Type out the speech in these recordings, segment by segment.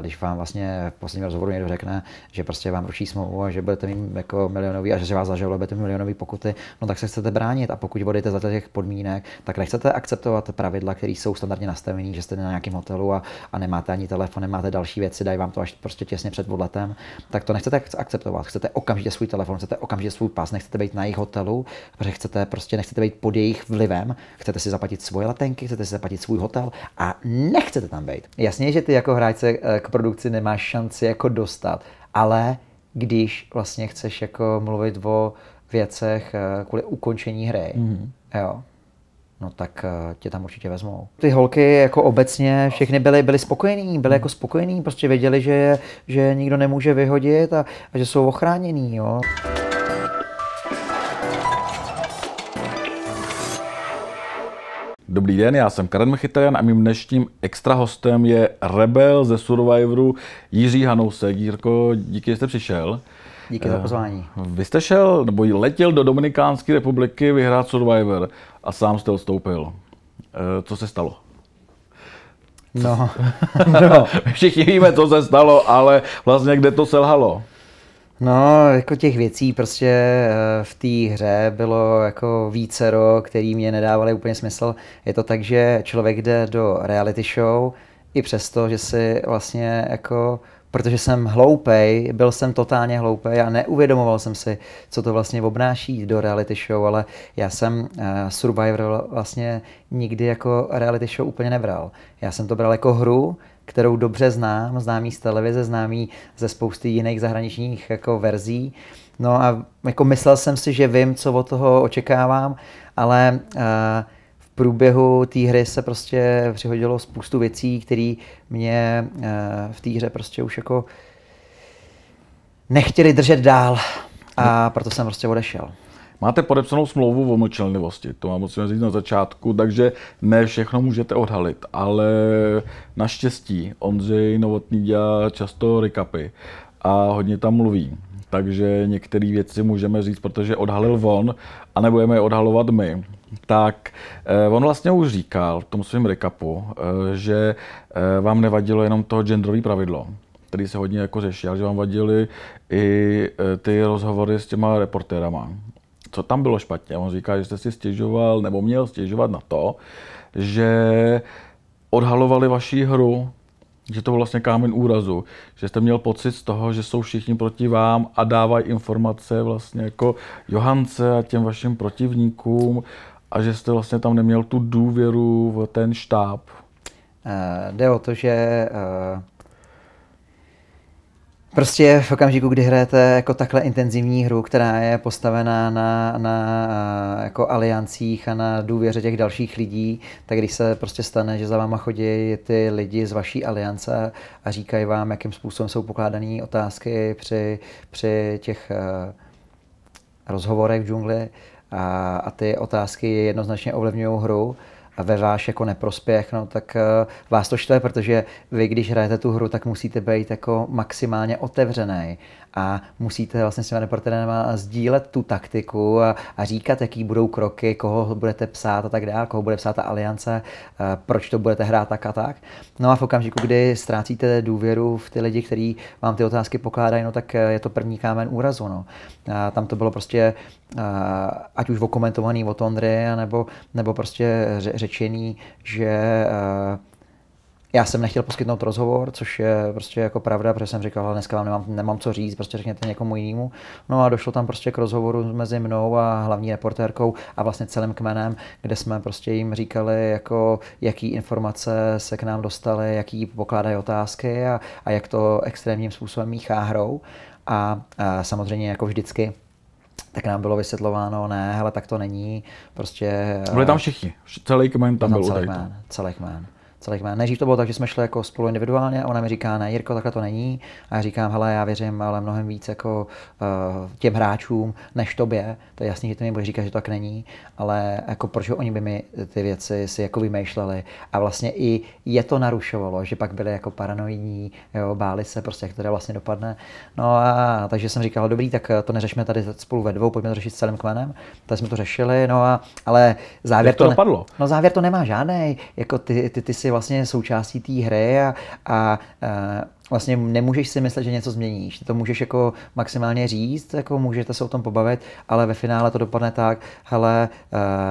Když vám vlastně v posledním rozhovoru někdo řekne, že prostě vám ruší smlouvu a že budete mít jako milionový a že se vás zažalo, budete mít milionový pokuty, no tak se chcete bránit a pokud budete za těch podmínek, tak nechcete akceptovat pravidla, které jsou standardně nastavené, že jste na nějakém hotelu a, a nemáte ani telefon, nemáte další věci, dají vám to až prostě těsně před odletem, tak to nechcete akceptovat. Chcete okamžitě svůj telefon, chcete okamžitě svůj pas, nechcete být na jejich hotelu, protože chcete prostě nechcete být pod jejich vlivem, chcete si zaplatit svoje letenky, chcete si zaplatit svůj hotel a nechcete tam být. Jasně, že ty jako hráč eh, k produkci nemáš šanci jako dostat. Ale když vlastně chceš jako mluvit o věcech eh, kvůli ukončení hry, mm-hmm. jo, no tak eh, tě tam určitě vezmou. Ty holky jako obecně všechny byly, byly spokojený, byly mhm. jako spokojený, prostě věděli, že, že nikdo nemůže vyhodit a, a že jsou ochráněný, jo. Dobrý den, já jsem Karen Mechitarian a mým dnešním extra hostem je Rebel ze Survivoru Jiří Hanousek. Jirko, díky, že jste přišel. Díky za eh, pozvání. Vy jste šel, nebo letěl do Dominikánské republiky vyhrát Survivor a sám jste odstoupil. Eh, co se stalo? No. no. Všichni víme, co se stalo, ale vlastně kde to selhalo? No, jako těch věcí prostě eh, v té hře bylo jako vícero, který mě nedávaly úplně smysl. Je to tak, že člověk jde do reality show, i přesto, že si vlastně jako protože jsem hloupej, byl jsem totálně hloupej a neuvědomoval jsem si, co to vlastně obnáší do reality show, ale já jsem eh, Survivor vlastně nikdy jako reality show úplně nebral. Já jsem to bral jako hru, kterou dobře znám, známý z televize, známý ze spousty jiných zahraničních jako verzí. No a jako myslel jsem si, že vím, co od toho očekávám, ale eh, v průběhu té hry se prostě přihodilo spoustu věcí, které mě eh, v té hře prostě už jako nechtěli držet dál. A no. proto jsem prostě odešel. Máte podepsanou smlouvu o mlčenlivosti, to vám musím říct na začátku, takže ne všechno můžete odhalit, ale naštěstí Ondřej Novotný dělá často recapy a hodně tam mluví. Takže některé věci můžeme říct, protože odhalil on a nebudeme je odhalovat my. Tak eh, on vlastně už říkal v tom svém recapu, eh, že eh, vám nevadilo jenom to genderové pravidlo, který se hodně jako řešil, že vám vadily i ty rozhovory s těma reportérama, co tam bylo špatně. On říká, že jste si stěžoval, nebo měl stěžovat na to, že odhalovali vaši hru, že to byl vlastně kámen úrazu, že jste měl pocit z toho, že jsou všichni proti vám a dávají informace vlastně jako Johance a těm vašim protivníkům a že jste vlastně tam neměl tu důvěru v ten štáb. Uh, jde o to, že uh, Prostě v okamžiku, kdy hrajete jako takhle intenzivní hru, která je postavená na, na eh, jako aliancích a na důvěře těch dalších lidí, tak když se prostě stane, že za váma chodí ty lidi z vaší aliance a říkají vám, jakým způsobem jsou pokládané otázky při, při těch eh, rozhovorech v džungli a, a ty otázky jednoznačně ovlivňují hru, ve váš jako neprospěch, no, tak eh, vás to štve, protože vy, když hrajete tu hru, tak musíte být jako maximálně otevřený a musíte vlastně s těma reportérama sdílet tu taktiku a, a říkat, jaký budou kroky, koho budete psát a tak dále, koho bude psát ta aliance, proč to budete hrát tak a tak. No a v okamžiku, kdy ztrácíte důvěru v ty lidi, kteří vám ty otázky pokládají, no tak eh, je to první kámen úrazu. No. A tam to bylo prostě eh, ať už okomentovaný od Ondry, nebo, nebo prostě řečený, že eh, já jsem nechtěl poskytnout rozhovor, což je prostě jako pravda, protože jsem říkal, ale dneska vám nemám, nemám co říct, prostě řekněte někomu jinému. No a došlo tam prostě k rozhovoru mezi mnou a hlavní reportérkou a vlastně celým kmenem, kde jsme prostě jim říkali, jako jaký informace se k nám dostaly, jaký pokládají otázky a, a jak to extrémním způsobem míchá hrou. A, a samozřejmě jako vždycky tak nám bylo vysvětlováno, ne, ale tak to není, prostě... Byli tam eh, všichni, celý kmen tam, tam byl. Celý kmen, celý kmen celých jmén. Nejdřív to bylo tak, že jsme šli jako spolu individuálně a ona mi říká, ne, Jirko, takhle to není. A já říkám, hele, já věřím, ale mnohem víc jako uh, těm hráčům než tobě. To je jasný, že ty mi budeš říkat, že to tak není, ale jako proč oni by mi ty věci si jako vymýšleli. A vlastně i je to narušovalo, že pak byli jako paranoidní, jo, báli se prostě, jak to vlastně dopadne. No a takže jsem říkal, dobrý, tak to neřešme tady spolu ve dvou, pojďme to řešit s celým kmenem. Tak jsme to řešili, no a, ale závěr jak to, to ne, dopadlo? No závěr to nemá žádný, jako ty, ty, ty si vlastně součástí té hry a, a, a vlastně nemůžeš si myslet, že něco změníš. Ty to můžeš jako maximálně říct, jako můžete se o tom pobavit, ale ve finále to dopadne tak, hele,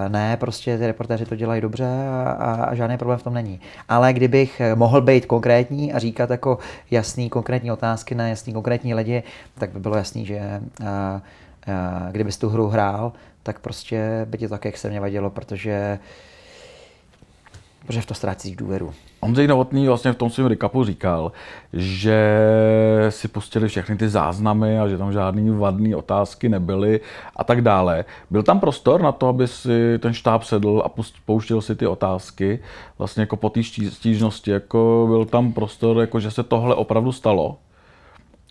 eh, ne, prostě ty reportéři to dělají dobře a, a, a žádný problém v tom není. Ale kdybych mohl být konkrétní a říkat jako jasný konkrétní otázky na jasný konkrétní lidi, tak by bylo jasný, že a, eh, a, eh, kdybys tu hru hrál, tak prostě by ti to tak extrémně vadilo, protože uh, protože v to ztrácíš důvěru. Ondřej Novotný vlastně v tom svém recapu říkal, že si pustili všechny ty záznamy a že tam žádné vadné otázky nebyly a tak dále. Byl tam prostor na to, aby si ten štáb sedl a pouštěl si ty otázky vlastně jako po té stížnosti, jako byl tam prostor, jako že se tohle opravdu stalo?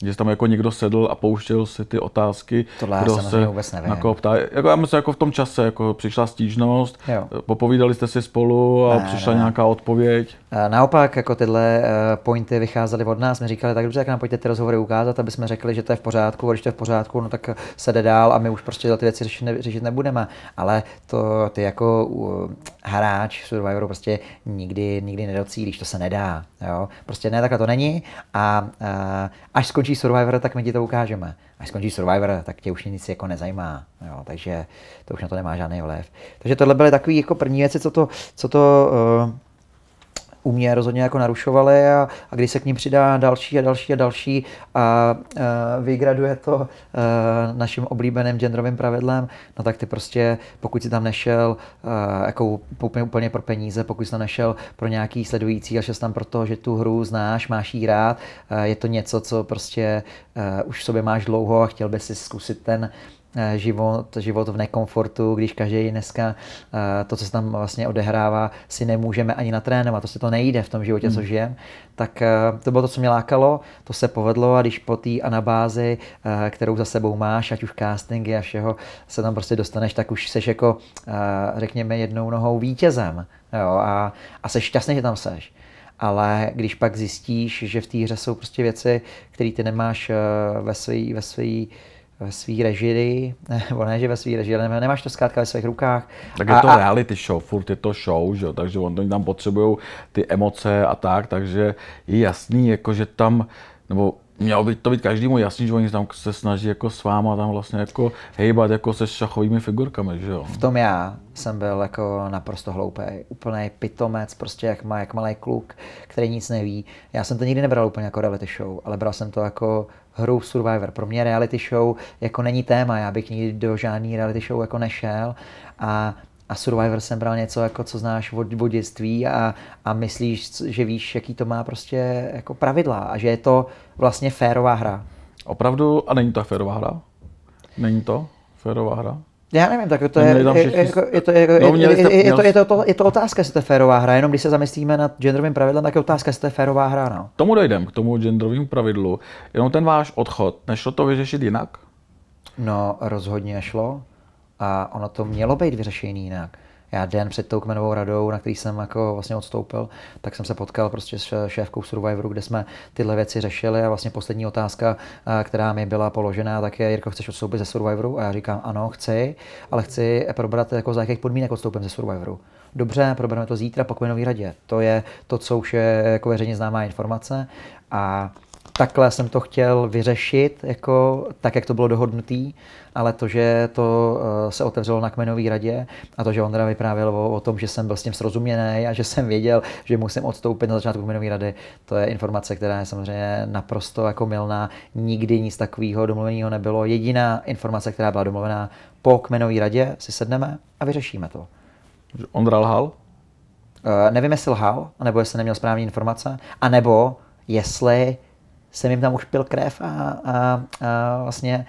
že tam jako někdo sedl a pouštěl si ty otázky, Tohle kdo se vůbec nevím. Jako ptá. Jako, já myslím, jako v tom čase, jako přišla stížnost, jo. Eh, popovídali jste si spolu a ne, přišla ne. nějaká odpověď. Eh, naopak, jako tyhle eh, pointy vycházely od nás, my říkali, tak dobře, jak nám pojďte ty rozhovory ukázat, aby jsme řekli, že to je v pořádku, a když to je v pořádku, no tak se jde dál a my už prostě ty věci řešit, ne, řešit nebudeme. Ale to ty jako uh, hráč Survivoru prostě nikdy, nikdy nedocílíš, to se nedá. Jo? Prostě ne, takhle to není a uh, až skončí skončí Survivor, tak my ti to ukážeme. Až skončí Survivor, tak tě už nic jako nezajímá. Jo, takže to už na to nemá žádný vliv. Takže tohle byly takové jako první věci, co to, co to uh, u mě rozhodně jako narušovaly a, a když se k ním přidá další a další a další a a vygraduje to a, e, naším oblíbeným genderovým pravidlem, no tak ty prostě, pokud si tam nešel a, e, jako úplně, úplně pro peníze, pokud jsi tam nešel pro nějaký sledující a šel tam proto, že tu hru znáš, máš jí rád, a, e, je to něco, co prostě a, už v sobě máš dlouho a chtěl bys si zkusit ten Eh, život, život v nekomfortu, když každý dneska eh, to, co se tam vlastně odehrává, si nemůžeme ani natrénovat, to se to nejde v tom životě, hmm. co žijeme, tak eh, to bylo to, co mě lákalo, to se povedlo a když po té anabázi, kterou za sebou máš, ať už castingy a všeho, se tam prostě dostaneš, tak už seš jako, řekněme, jednou nohou vítězem jo, a, a seš šťastný, že tam seš ale když pak zjistíš, že v té hře jsou prostě věci, které ty nemáš ve své ve svý, ve svý režii, nebo ne, že ve svý režii, ale nemáš to zkrátka ve svých rukách. Tak je to a, reality show, furt je to show, že? takže oni tam potřebují ty emoce a tak, takže je jasný, jako, že tam, nebo mělo by to být každému jasný, že oni tam se snaží jako s váma tam vlastně jako hejbat jako se šachovými figurkami, že jo? V tom já jsem byl jako naprosto hloupý, úplný pitomec, prostě jak, má, jak malý kluk, který nic neví. Já jsem to nikdy nebral úplně jako reality show, ale bral jsem to jako hru Survivor. Pro mě reality show jako není téma, já bych nikdy do žádný reality show jako nešel a a Survivor jsem bral něco, jako co znáš od, od dětství a, a myslíš, že víš, jaký to má prostě jako pravidla a že je to vlastně férová hra. Opravdu? A není to férová hra? Není to férová hra? Já nevím, tak to je, je to otázka, jestli to je férová hra. Jenom když se zamyslíme nad genderovým pravidlem, tak je otázka, jestli to je férová hra. No. Tomu dojdem, k tomu genderovému pravidlu. Jenom ten váš odchod, nešlo to vyřešit jinak? No, rozhodně šlo a ono to mělo být vyřešený jinak. Já den před tou kmenovou radou, na který jsem jako vlastně odstoupil, tak jsem se potkal prostě s šéfkou Survivoru, kde jsme tyhle věci řešili a vlastně poslední otázka, eh, která mi byla položena, tak je, Jirko, chceš odstoupit ze Survivoru? A já říkám, ano, chci, ale chci probrat jako za jakých podmínek odstoupím ze Survivoru. Dobře, probereme to zítra po kmenové radě. To je to, co už je jako veřejně známá informace a takhle jsem to chtěl vyřešit, jako, tak, jak to bylo dohodnutý, ale to, že to uh, se otevřelo na kmenové radě a to, že Ondra vyprávěl o, o tom, že jsem byl s tím srozuměný a že jsem věděl, že musím odstoupit na začátku kmenové rady, to je informace, která je samozřejmě naprosto jako milná. Nikdy nic takového domluveného nebylo. Jediná informace, která byla domluvená po kmenové radě, si sedneme a vyřešíme to. Ondra lhal? Uh, nevím, jestli lhal, nebo jestli neměl správné informace, anebo jestli jsem jim tam už pil krev a, a, a vlastně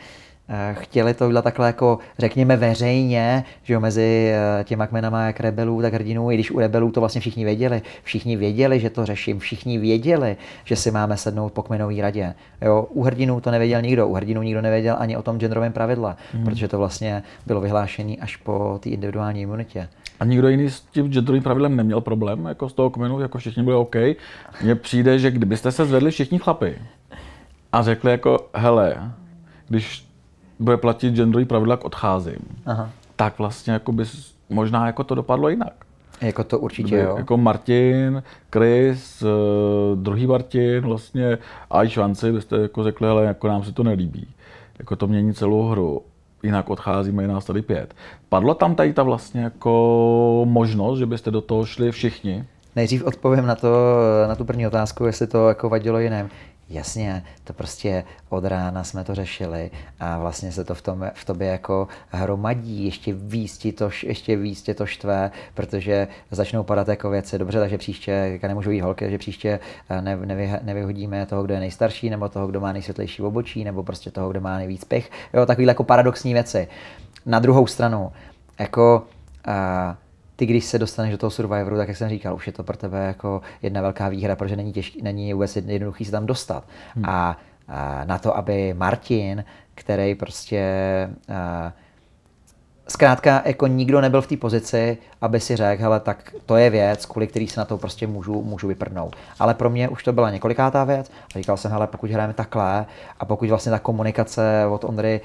eh, chtěli to udělat takhle jako, řekněme, veřejně, že jo, mezi eh, těma kmenama jak rebelů, tak hrdinů, i když u rebelů to vlastně všichni věděli. Všichni věděli, že to řeším, všichni věděli, že si máme sednout po kmenový radě. Jo, u hrdinů to nevěděl nikdo, u hrdinů nikdo nevěděl ani o tom genderovém pravidle, hmm. protože to vlastně bylo vyhlášené až po té individuální imunitě. A nikdo jiný s tím genderovým pravidlem neměl problém, jako z toho kmenu, jako všichni byli OK. Mně přijde, že kdybyste se zvedli všichni chlapy a řekli jako, hele, když bude platit genderový pravidla, jak odcházím, Aha. tak vlastně jako by možná jako to dopadlo jinak. Jako to určitě, Kdyby, jo. Jako Martin, Chris, eh, druhý Martin, vlastně a i Švanci byste jako řekli, ale jako nám se to nelíbí. Jako to mění celou hru, jinak odcházíme, je nás tady pět. Padla tam tady ta vlastně jako možnost, že byste do toho šli všichni? Nejdřív odpovím na, to, na tu první otázku, jestli to jako vadilo jiném. Jasně, to prostě od rána jsme to řešili a vlastně se to v, tom, v tobě jako hromadí, ještě víc, ti to, ještě víc tě to štve, protože začnou padat jako věci, dobře, takže příště, jak nemůžu jít holky, takže příště eh, ne, nevy, nevyhodíme toho, kdo je nejstarší, nebo toho, kdo má nejsvětlejší obočí, nebo prostě toho, kdo má nejvíc pech. jo, takovýhle jako paradoxní věci. Na druhou stranu, jako a, ty, když se dostaneš do toho Survivoru, tak jak jsem říkal, už je to pro tebe jako jedna velká výhra, protože není, těžký, není vůbec jednoduchý se tam dostat. Hmm. A, a na to, aby Martin, který prostě a, zkrátka jako nikdo nebyl v té pozici, aby si řekl, hele, tak to je věc, kvůli který se na to prostě můžu, můžu vyprdnout. Ale pro mě už to byla několikátá věc a říkal jsem, hele, pokud hrajeme takhle a pokud vlastně ta komunikace od Ondry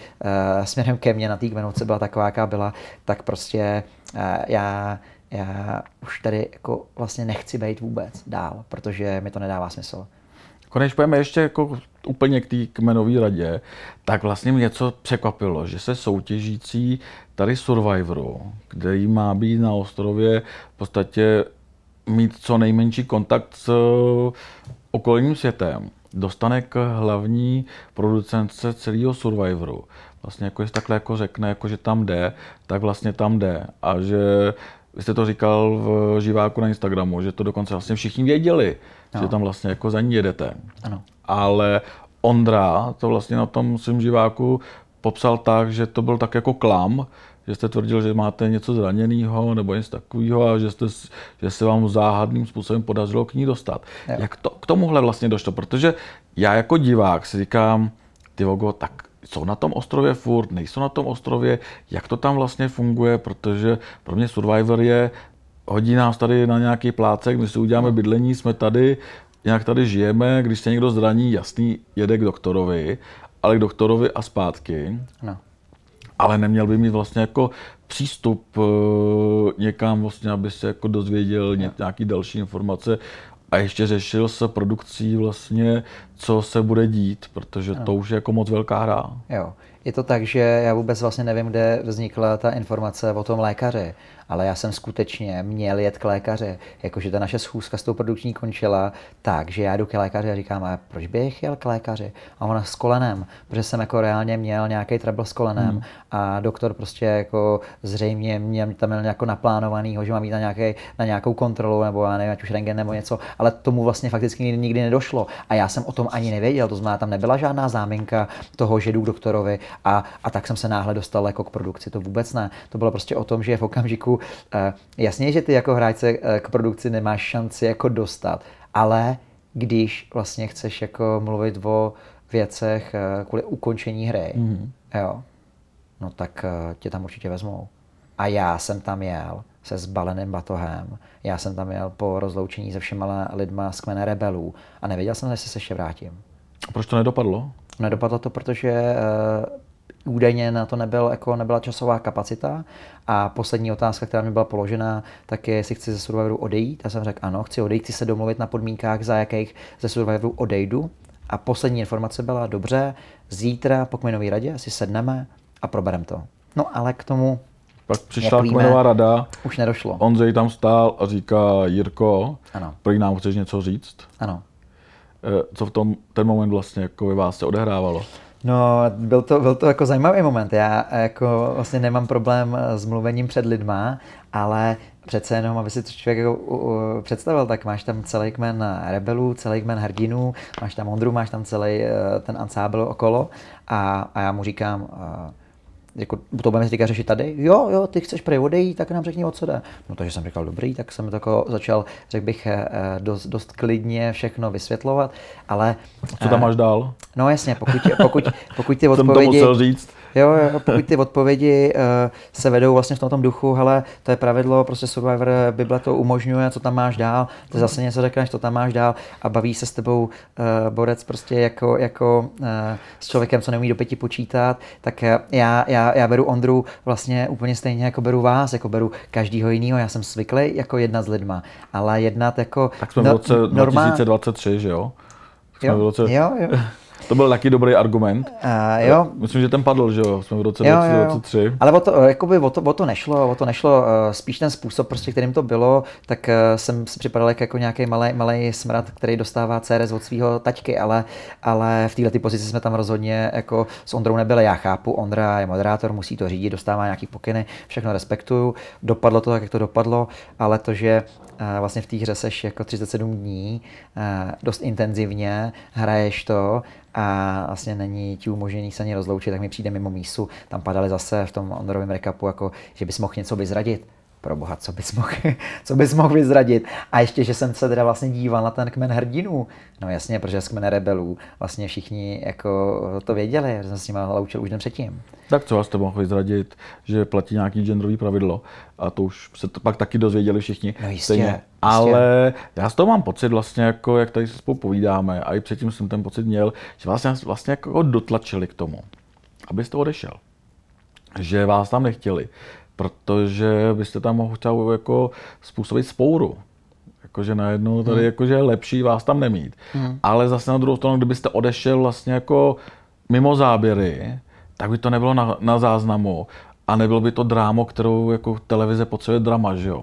uh, směrem ke mně na té kmenovce byla taková, jaká byla, tak prostě uh, já já už tady jako vlastně nechci být vůbec dál, protože mi to nedává smysl. Jako než pojďme ještě jako úplně k té kmenové radě, tak vlastně mě něco překvapilo, že se soutěžící tady Survivoru, kde jí má být na ostrově v podstatě mít co nejmenší kontakt s eh, okolním světem, dostane k hlavní producence celého Survivoru. Vlastně jako jestli takhle jako řekne, jako že tam jde, tak vlastně tam jde. A že vy jste to říkal v živáku na Instagramu, že to dokonce vlastně všichni věděli, no. že tam vlastně jako za ní jedete. Ano. Ale Ondra to vlastně na tom svém živáku popsal tak, že to byl tak jako klam, že jste tvrdil, že máte něco zraněného nebo něco takového a že, jste, že se vám záhadným způsobem podařilo k ní dostat. Jo. Jak to, k tomuhle vlastně došlo? Protože já jako divák si říkám, ty vogo, tak jsou na tom ostrově furt, nejsou na tom ostrově, jak to tam vlastně funguje, protože pro mě Survivor je, hodí nás tady na nějaký plácek, my si uděláme no. bydlení, jsme tady, nějak tady žijeme, když se někdo zraní, jasný, jede k doktorovi, ale k doktorovi a zpátky. No. Ale neměl by mít vlastně jako přístup eh, někam vlastně, aby se jako dozvěděl no. nějaký další informace a ještě řešil se produkcí vlastně, co se bude dít, protože no. to už je jako moc velká hra. Jo. Je to tak, že já vůbec vlastně nevím, kde vznikla ta informace o tom lékaři ale já jsem skutečně měl jet k lékaři. Jakože ta naše schůzka s tou produkční končila tak, že já jdu k lékaři a říkám, a proč bych jel k lékaři? A ona s kolenem, protože jsem jako reálně měl nějaký trouble s kolenem hmm. a doktor prostě jako zřejmě mě tam měl jako naplánovaný, že mám jít na, nějaký, na nějakou kontrolu nebo já nevím, ať už rengen nebo něco, ale tomu vlastně fakticky nikdy nedošlo. A já jsem o tom ani nevěděl, to znamená, tam nebyla žádná záminka toho, že jdu k doktorovi a, a tak jsem se náhle dostal jako k produkci. To vůbec ne. To bylo prostě o tom, že v okamžiku, Eh, jasně, že ty jako hráčce eh, k produkci nemáš šanci jako dostat, ale když vlastně chceš jako mluvit o věcech eh, kvůli ukončení hry, mm. jo, no tak tě tam určitě vezmou. A já jsem tam jel se zbaleným batohem. Já jsem tam jel po rozloučení se všema lidma z kmene rebelů a nevěděl jsem, jestli se ještě vrátím. A proč to nedopadlo? Nedopadlo to, protože údajně na to nebyl, jako nebyla časová kapacita. A poslední otázka, která mi byla položena, tak je, jestli chci ze Survivoru odejít. Já jsem řekl ano, chci odejít, chci se domluvit na podmínkách, za jakých ze Survivoru odejdu. A poslední informace byla, dobře, zítra po kmenové radě si sedneme a probereme to. No ale k tomu pak přišla kmenová rada. Už nedošlo. Ondřej tam stál a říká, Jirko, ano. prý nám chceš něco říct? Ano. Eh, co v tom ten moment vlastně jako vás se odehrávalo? No, byl to, byl to jako zajímavý moment. Já eh, jako vlastně nemám problém eh, s mluvením před lidma, ale přece jenom, aby si to člověk jako, uh, představil, tak máš tam celý kmen rebelů, celý kmen hrdinů, máš tam Ondru, máš tam celý uh, ten ansábl okolo a, a já mu říkám, uh, jako, to budeme teďka řešit tady? Jo, jo, ty chceš prej odejít, tak nám řekni, o co jde. No takže jsem říkal, dobrý, tak jsem to jako začal, řekl bych, eh, eh, dost, dost klidně všechno vysvětlovat, ale... Co tam eh, máš dál? No jasně, pokud, pokud, pokud ty odpovědi... jsem to musel říct. Jo, pokud ty odpovědi uh, se vedou vlastně v tom, tom duchu, hele, to je pravidlo, prostě Survivor eh, Bible to umožňuje, co tam máš dál, ty zase něco řekneš, to tam máš dál a baví se s tebou uh, borec prostě jako, jako uh, s člověkem, co neumí do pěti počítat, tak já, já, já beru Ondru vlastně úplně stejně, jako beru vás, jako beru každýho jiného. Já jsem zvyklý jako jedna s lidma, ale jednat jako... Tak jsme no, v roce 2023, že jo? Jsme jo, v roce... jo, jo. To byl taky dobrý argument. Uh, jo. Myslím, že ten padl, že jo, jsme v roce jo, 2023. Jo. Ale o to, jakoby, o, to, o to nešlo, o to nešlo, eh, spíš ten způsob, prostě, kterým to bylo, tak eh, jsem si připadal jako nějaký malý, malý smrad, který dostává CRS od svého taťky, ale, ale v této pozici jsme tam rozhodně jako s Ondrou nebyli. Já chápu, Ondra je moderátor, musí to řídit, dostává nějaký pokyny, všechno respektuju. Dopadlo to tak, jak to dopadlo, ale to, že vlastně v té hře seš jako 37 dní, dost intenzivně, hraješ to a vlastně není ti umožněný se ani rozloučit, tak mi přijde mimo mísu. Tam padaly zase v tom Ondrovém recapu, jako, že bys mohl něco vyzradit pro boha, co bys mohl, co bys mohl vyzradit. A ještě, že jsem se teda vlastně díval na ten kmen hrdinů. No jasně, protože z kmene rebelů vlastně všichni jako to věděli, že jsem s nimi loučil už den předtím. Tak co vás to mohl vyzradit, že platí nějaký genderový pravidlo a to už se to pak taky dozvěděli všichni. No jistě, Jistě. Ale já z toho mám pocit vlastně, jako jak tady se spolu povídáme, a i předtím jsem ten pocit měl, že vás vlastně, vlastně jako dotlačili k tomu, abyste odešel že vás tam nechtěli, protože byste tam mohl chtěl jako způsobit spouru. Jakože najednou tady hmm. jakože je lepší vás tam nemít. Hmm. Ale zase na druhou stranu, kdybyste odešel vlastně jako mimo záběry, tak by to nebylo na, na záznamu a nebylo by to drámo, kterou jako televize potřebuje drama, že jo.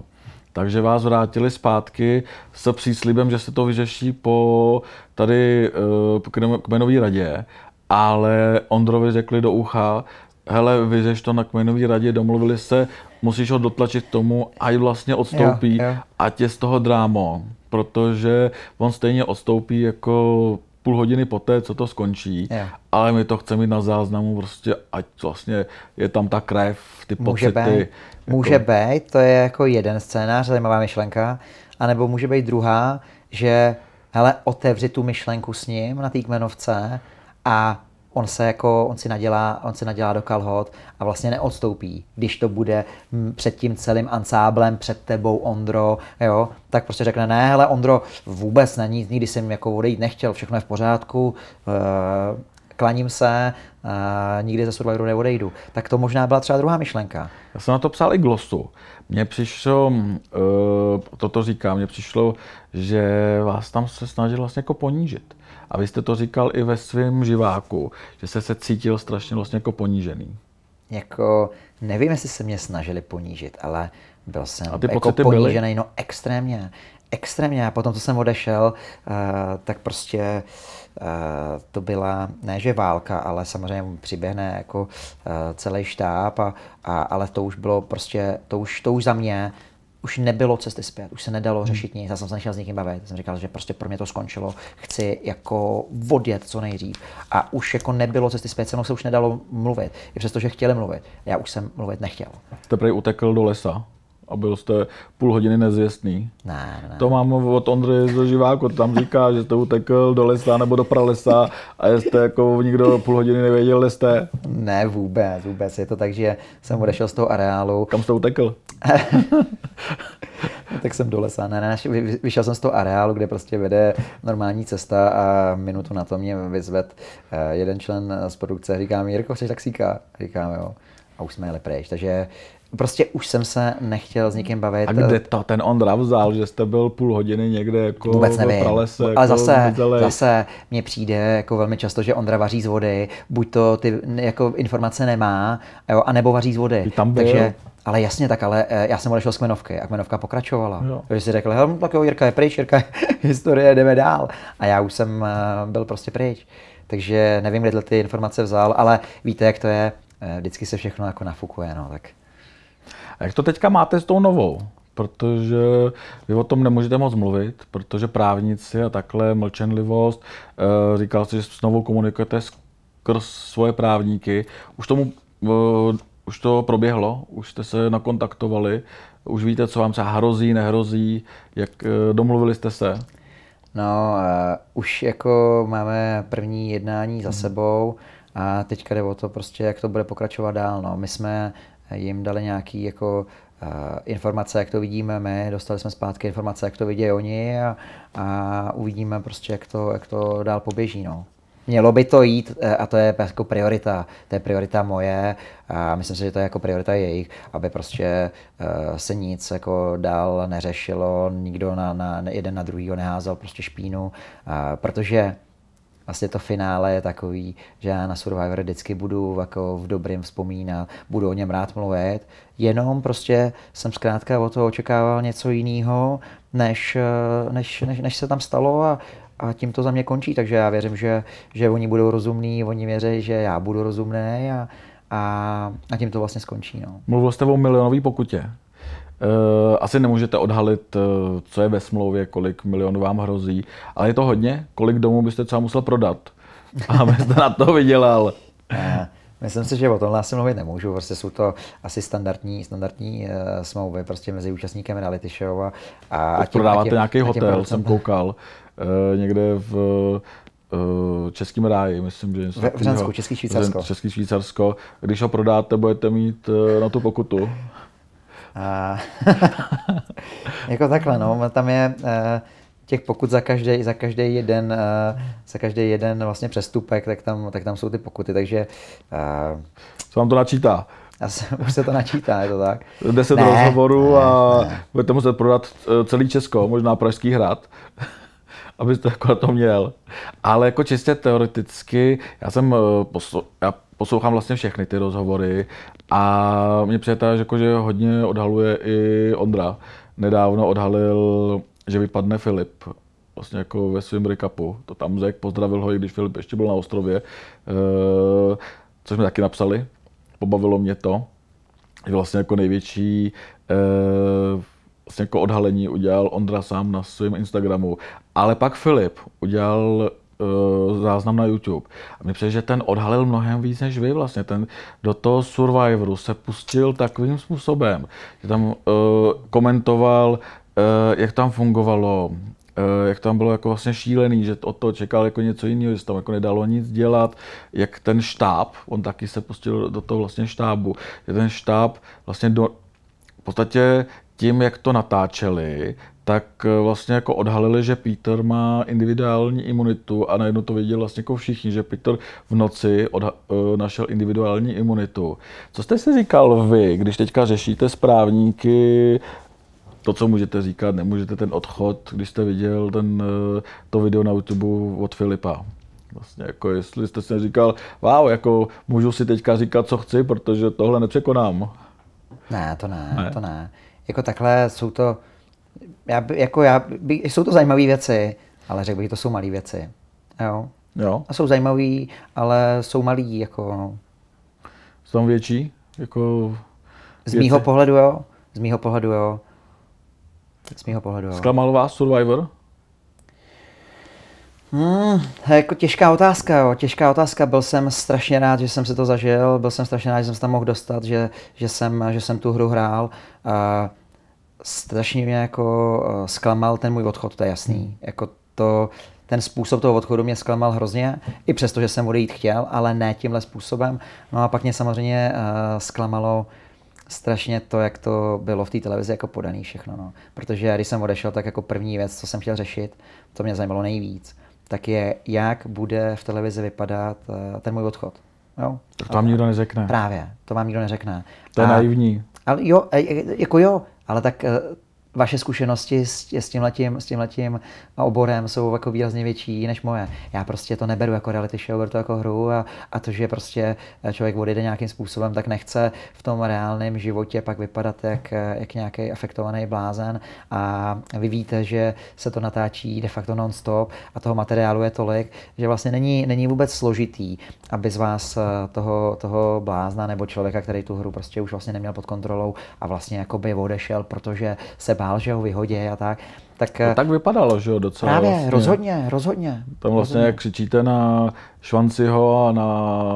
Takže vás vrátili zpátky s příslibem, že se to vyřeší po tady po eh, kmenové radě, ale Ondrovi řekli do ucha, hele, vyřeš to na kmenový radě, domluvili se, musíš ho dotlačit k tomu, ať vlastně odstoupí jo, jo. a tě z toho drámo, protože on stejně odstoupí jako půl hodiny poté, co to skončí, jo. ale my to chceme mít na záznamu prostě, ať vlastně je tam ta krev, ty může pocity. Být. Jako- může jako... být, to je jako jeden scénář, zajímavá myšlenka, anebo může být druhá, že hele, otevři tu myšlenku s ním na té kmenovce a on se jako, on si nadělá, on si nadělá do kalhot a vlastně neodstoupí. Když to bude mm, před tím celým ansáblem, před tebou Ondro, jo, tak prostě řekne, ne, hele Ondro, vůbec na nic, nikdy jsem jako odejít nechtěl, všechno je v pořádku, eh, klaním se, a eh, nikdy ze Survivoru neodejdu. Tak to možná byla třeba druhá myšlenka. Já jsem na to psal i glosu. Mně přišlo, mm, eh, toto říkám, mně přišlo, že vás tam se snažil vlastně jako ponížit a vy jste to říkal i ve svém živáku, že jste se cítil strašně vlastně jako ponížený. Jako, nevím, jestli se mě snažili ponížit, ale byl jsem A ty jako ponížený, byly? no extrémně. Extrémně. A potom, co jsem odešel, uh, tak prostě uh, to byla, ne že válka, ale samozřejmě přiběhne jako uh, celý štáb, a, a, ale to už bylo prostě, to už, to už za mě už nebylo cesty zpět, už se nedalo hmm. řešit nic. Já jsem se nechtěl s někým bavit, já jsem říkal, že prostě pro mě to skončilo, chci jako odjet co nejdřív. A už jako nebylo cesty zpět, se mnou se už nedalo mluvit, i přestože chtěli mluvit. Já už jsem mluvit nechtěl. Teprve utekl do lesa? a byl jste půl hodiny nezjestný. Ne, ne. To mám od Ondry z Živáku, tam říká, že jste utekl do lesa nebo do pralesa a jste jako nikdo půl hodiny nevěděl, kde jste. Ne, vůbec, vůbec. Je to tak, že jsem odešel z toho areálu. Kam jste utekl? tak jsem do lesa. Ne, ne, vyšel jsem z toho areálu, kde prostě vede normální cesta a minutu na to mě vyzved eh, jeden člen z produkce. Říká mi, Jirko, chceš taxíka? Říkám, jo. A už jsme jeli pryč. Takže Prostě už jsem se nechtěl s nikým bavit. A kde to ten Ondra vzal, že jste byl půl hodiny někde jako Vůbec nevím. v pralese? Ale jako zase, zase mně přijde jako velmi často, že Ondra vaří z vody, buď to ty jako informace nemá, jo, anebo vaří z vody. Tam byl. Takže ale jasně, tak ale eh, já jsem odešel z kmenovky a kmenovka pokračovala. Jo. Takže si řekl, hm, tak jo, Jirka je pryč, Jirka je historie, jdeme dál. A já už jsem eh, byl prostě pryč. Takže nevím, kde ty informace vzal, ale víte, jak to je, eh, vždycky se všechno jako nafukuje, no, tak a jak to teďka máte s tou novou? protože vy o tom nemůžete moc mluvit, protože právníci a takhle mlčenlivost, eh, říkal jste, že s novou komunikujete skrz svoje právníky. Už tomu eh, už to proběhlo, už jste se nakontaktovali, už víte, co vám třeba hrozí, nehrozí, jak eh, domluvili jste se? No, uh, už jako máme první jednání za hmm. sebou a teďka jde o to prostě, jak to bude pokračovat dál. No. My jsme jim dali nějaký jako eh, informace, jak to vidíme my, dostali jsme zpátky informace, jak to vidí oni a, a uvidíme prostě, jak to, jak to dál poběží. No. Mělo by to jít eh, a to je jako priorita, to je priorita moje a myslím si, že to je jako priorita jejich, aby prostě eh, se nic jako dál neřešilo, nikdo na, na jeden na druhýho neházel prostě špínu, protože vlastně to finále je takový, že já na Survivor vždycky budu jako v dobrým vzpomínat, budu o něm rád mluvit, jenom prostě jsem zkrátka o toho očekával něco jiného, než, eh, než, než, než se tam stalo a, a tím to za mě končí, takže já věřím, že, že oni budou rozumní, oni věří, že já budu rozumný a, a, a tím to vlastně skončí. No. Mluvil jste o milionové pokutě. Eh, asi nemůžete odhalit, eh, co je ve smlouvě, kolik milionů vám hrozí, ale je to hodně, kolik domů byste třeba musel prodat, abyste na to vydělal. Eh, myslím si, že o tomhle asi mluvit nemůžu, prostě jsou to asi standardní, standardní uh, smlouvy prostě mezi účastníkem reality show a, a tím, prodáváte a tím, nějaký a tím hotel, jsem koukal, uh, někde v uh, ráji, myslím, že v, v Řensku, Český Švýcarsko. Český Švýcarsko. Když ho prodáte, budete mít uh, na tu pokutu. jako takhle, no, tam je eh, těch pokud za každý, za každý jeden, eh, za každý jeden vlastně přestupek, tak tam, tak tam jsou ty pokuty, takže... Eh, Co vám to načítá? Asi, už se to načítá, je to tak? Deset ne, rozhovorů ne, a ne. budete muset prodat celý Česko, možná Pražský hrad, abyste jako na to měl. Ale jako čistě teoreticky, já jsem poslou, já poslouchám vlastně všechny ty rozhovory a mě přijde, že, jako, že hodně odhaluje i Ondra. Nedávno odhalil, že vypadne Filip vlastně jako ve svém recapu. To tam řekl, pozdravil ho, i když Filip ještě byl na ostrově. E, což jsme taky napsali. Pobavilo mě to. Vlastně jako největší e, vlastně jako odhalení udělal Ondra sám na svém Instagramu. Ale pak Filip udělal Eh, záznam na YouTube. A mi přijde, že ten odhalil mnohem víc než vy vlastně. Ten do toho Survivoru se pustil takovým způsobem, že tam uh, komentoval, uh, jak tam fungovalo, jak tam bylo jako vlastně šílený, že od toho čekal jako něco jiného, že tam jako nedalo nic dělat, jak ten štáb, on taky se pustil do toho vlastně štábu, že ten štáb vlastně do, v podstatě tím, jak to natáčeli, tak eh, vlastně jako odhalili, že Peter má individuální imunitu a najednou to viděl vlastně jako všichni, že Peter v noci odha- eh, našel individuální imunitu. Co jste si říkal vy, když teďka řešíte správníky, to, co můžete říkat, nemůžete ten odchod, když jste viděl ten, eh, to video na YouTube od Filipa? Vlastně jako jestli jste si říkal, wow, jako můžu si teďka říkat, co chci, protože tohle nepřekonám. Ne, to ne, ne? to ne. Jako takhle jsou to, já, jako já, by, jsou to zajímavé věci, ale řekl bych, to jsou malé věci. Jo? jo. A jsou zajímavé, ale jsou malí. Jako, no. Jsou tam větší? Jako věci. Z mýho pohledu jo. Z mýho pohledu jo. Z mýho pohledu jo. Zklamal vás Survivor? Hmm, jako těžká otázka, jo, těžká otázka. Byl jsem strašně rád, že jsem si to zažil, byl jsem strašně rád, že jsem se tam mohl dostat, že, že, jsem, že jsem tu hru hrál. Uh, strašně mě jako eh, zklamal ten můj odchod, to je jasný. Jako to, ten způsob toho odchodu mě zklamal hrozně, i přesto, že jsem odejít chtěl, ale ne tímhle způsobem. No a pak mě samozřejmě eh, zklamalo strašně to, jak to bylo v té televizi jako podaný všechno. No. Protože když jsem odešel, tak jako první věc, co jsem chtěl řešit, to mě zajímalo nejvíc, tak je, jak bude v televizi vypadat eh, ten můj odchod. Jo? To vám nikdo neřekne. Právě, to vám nikdo neřekne. To je a, naivní. Ale jo, jako jo, ale tak eh, vaše zkušenosti s, s tímhletím, s oborem jsou jako výrazně větší než moje. Já prostě to neberu jako reality show, beru to jako hru a, a to, že prostě člověk odjede nějakým způsobem, tak nechce v tom reálném životě pak vypadat jak, jak nějaký afektovaný blázen a vy víte, že se to natáčí de facto non-stop a toho materiálu je tolik, že vlastně není, není vůbec složitý, aby z vás eh, toho, toho blázna nebo člověka, který tu hru prostě už vlastně neměl pod kontrolou a vlastně jako by odešel, protože se bál, že ho vyhodí a tak. Tak, to eh, tak vypadalo, že jo, docela. Právě, vlastně. rozhodně, rozhodně. Tam vlastně rozhodně. jak křičíte na Švanciho a na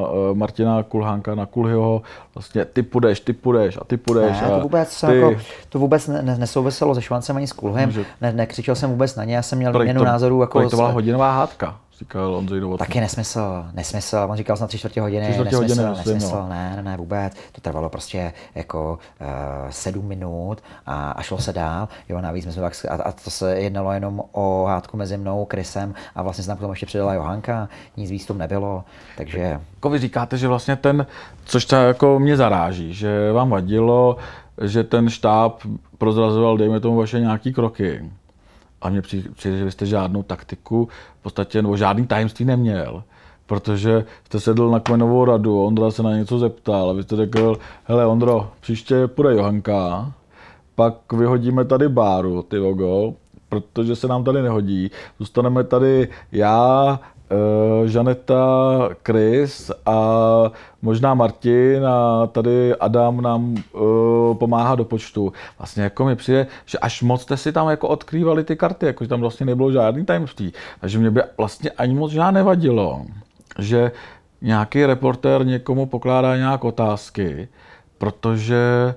eh, Martina Kulhánka, na Kulhyho, vlastně ty půjdeš, ty půjdeš a ty půjdeš. Ne, a to vůbec, ty... jako, to vůbec ne, nesouviselo se Švancem ani s Kulhem, no, že... ne, nekřičel jsem vůbec na ně, já jsem měl jenom názorů. Jako to byla hodinová hádka. Říkal Ondřej Novotný. Taky nesmysl, nesmysl. On říkal snad tři čtvrtě hodiny, tři čtvrtě nesmysl, hodiny, nesmysl, nesmysl. No. Ne, ne, ne, vůbec. To trvalo prostě jako uh, sedm minut a, a, šlo se dál. Jo, navíc jsme pak, a, a, to se jednalo jenom o hádku mezi mnou, Krysem a vlastně se nám k tomu ještě přidala Johanka. Nic víc tomu nebylo, takže... Jako vy říkáte, že vlastně ten, což ta jako mě zaráží, že vám vadilo, že ten štáb prozrazoval, dejme tomu, vaše nějaký kroky a mně přijde, že vy jste žádnou taktiku, v podstatě, nebo žádný tajemství neměl. Protože jste sedl na kmenovou radu, Ondra se na něco zeptal a vy jste řekl, hele Ondro, příště půjde Johanka, pak vyhodíme tady Báru, ty logo, protože se nám tady nehodí. Zůstaneme tady já, uh, Žaneta, Chris a možná Martin a tady Adam nám uh, pomáhá do počtu. Vlastně jako mi přijde, že až moc jste si tam jako odkrývali ty karty, jako že tam vlastně nebylo žádný tajemství. Takže mě by vlastně ani moc žádné nevadilo, že nějaký reportér někomu pokládá nějak otázky, protože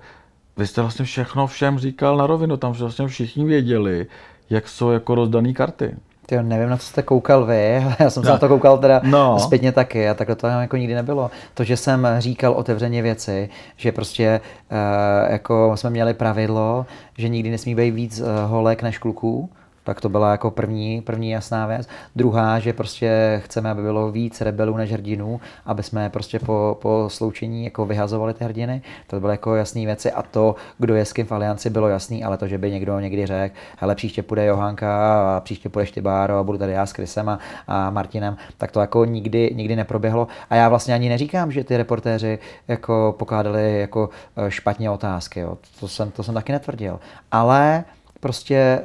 vy jste vlastně všechno všem říkal na rovinu, tam vlastně všichni věděli, jak jsou jako rozdaný karty. Ty nevím, na co jste koukal vy, ale já jsem no. se na to koukal teda no. zpětně taky a takhle to tam jako nikdy nebylo. To, že jsem říkal otevřeně věci, že prostě uh, jako jsme měli pravidlo, že nikdy nesmí být víc uh, holek než kluků, tak to byla jako první, první jasná věc. Druhá, že prostě chceme, aby bylo víc rebelů než hrdinů, aby jsme prostě po, po sloučení jako vyhazovali ty hrdiny. To byly jako jasné věci a to, kdo je s kým v alianci, bylo jasný, ale to, že by někdo někdy řekl, hele, příště půjde Johanka a příště půjde Štybáro a budu tady já s Krysem a, a Martinem, tak to jako nikdy, nikdy neproběhlo. A já vlastně ani neříkám, že ty reportéři jako pokládali jako eh, špatně otázky. Jo. To, jsem, to jsem taky netvrdil. Ale prostě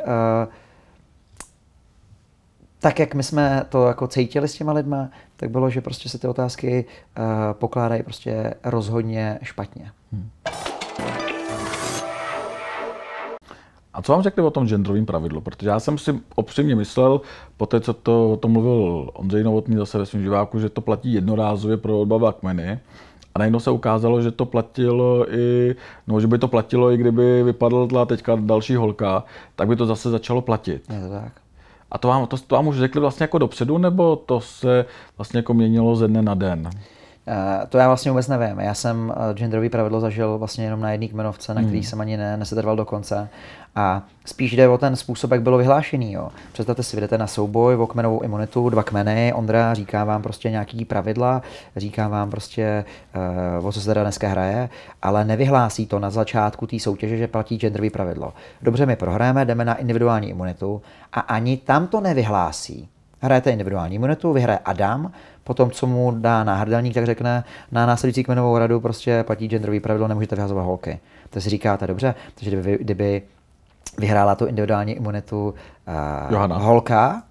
uh, tak, jak my jsme to jako cítili s těma lidma, tak bylo, že prostě se ty otázky uh, pokládají prostě rozhodně špatně. Hmm. A co vám řekli o tom genderovém pravidlu? Protože já jsem si opřímně myslel, po té, co to, o tom mluvil Ondřej Novotný zase ve svém živáku, že to platí jednorázově pro odbava kmeny. A najednou se ukázalo, že to platilo i, no, že by to platilo, i kdyby vypadla teďka další holka, tak by to zase začalo platit. Je to tak. A to vám, to, to vám už řekli vlastně jako dopředu, nebo to se vlastně jako měnilo ze dne na den? Eh, to já vlastně vůbec nevím. Já jsem eh, genderový pravidlo zažil vlastně jenom na jedné kmenovce, na který hmm. jsem ani ne, nesetrval do konce. A spíš jde o ten způsob, jak bylo vyhlášený. Jo. Představte si, jdete na souboj o kmenovou imunitu, dva kmeny, Ondra říká vám prostě nějaký pravidla, říká vám prostě, eh, o co se teda dneska hraje, ale nevyhlásí to na začátku té soutěže, že platí genderový pravidlo. Dobře, my prohráme, jdeme na individuální imunitu a ani tam to nevyhlásí hrajete individuální imunitu, vyhraje Adam, potom, co mu dá náhrdelník, tak řekne na následující kmenovou radu prostě platí genderový pravidlo, nemůžete vyhazovat holky. To si říkáte, dobře, takže kdyby, kdyby vyhrála tu individuální imunitu uh, holka,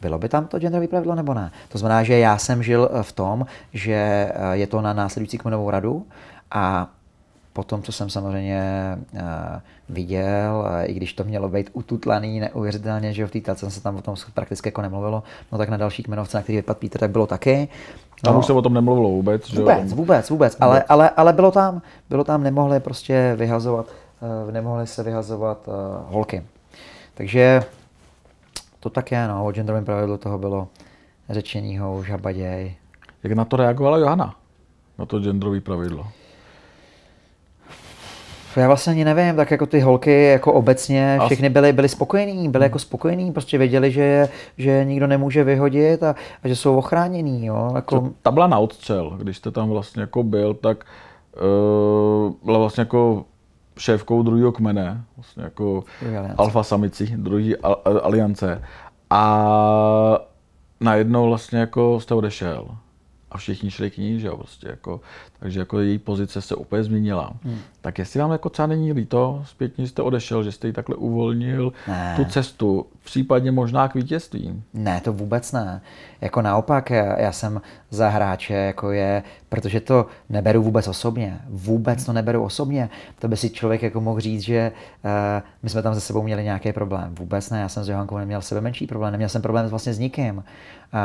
bylo by tam to genderové pravidlo nebo ne? To znamená, že já jsem žil eh, v tom, že eh, je to na následující kmenovou radu a potom, co jsem samozřejmě uh, viděl, i když to mělo být ututlaný neuvěřitelně, že v té telce se tam o tom prakticky jako nemluvilo, no tak na další kmenovce, na který vypadl Petr, tak bylo taky. No, tam už se o tom nemluvilo vůbec, že Vůbec, vůbec, vůbec, ale, ale, ale bylo tam, bylo tam, nemohli prostě vyhazovat, eh, nemohli se vyhazovat eh, holky. Takže to tak je, no, o genderovém pravidlu toho bylo řečenýho už habaděj. Jak na to reagovala Johana? Na to genderové pravidlo? já vlastně ani nevím, tak jako ty holky jako obecně všechny byly, byly spokojený, byly jako hmm. spokojený, prostě věděli, že, že nikdo nemůže vyhodit a, a že jsou ochráněný. Jo? Jako... Ta byla na odstřel, když jste tam vlastně jako byl, tak uh, byla vlastně jako šéfkou druhého kmene, vlastně jako alfa samici druhý al, aliance. A najednou vlastně jako jste odešel a všichni šli k ní, že jo, prostě jako takže jako její pozice se úplně změnila. Hmm. Tak jestli vám jako třeba není líto zpětně, jste odešel, že jste ji takhle uvolnil ne. tu cestu, případně možná k vítězství? Ne, to vůbec ne. Jako naopak, já, já jsem za hráče, jako je, protože to neberu vůbec osobně. Vůbec to neberu osobně. To by si člověk jako mohl říct, že uh, my jsme tam se sebou měli nějaký problém. Vůbec ne, já jsem s Johankou neměl sebe menší problém, neměl jsem problém vlastně s nikým. Uh,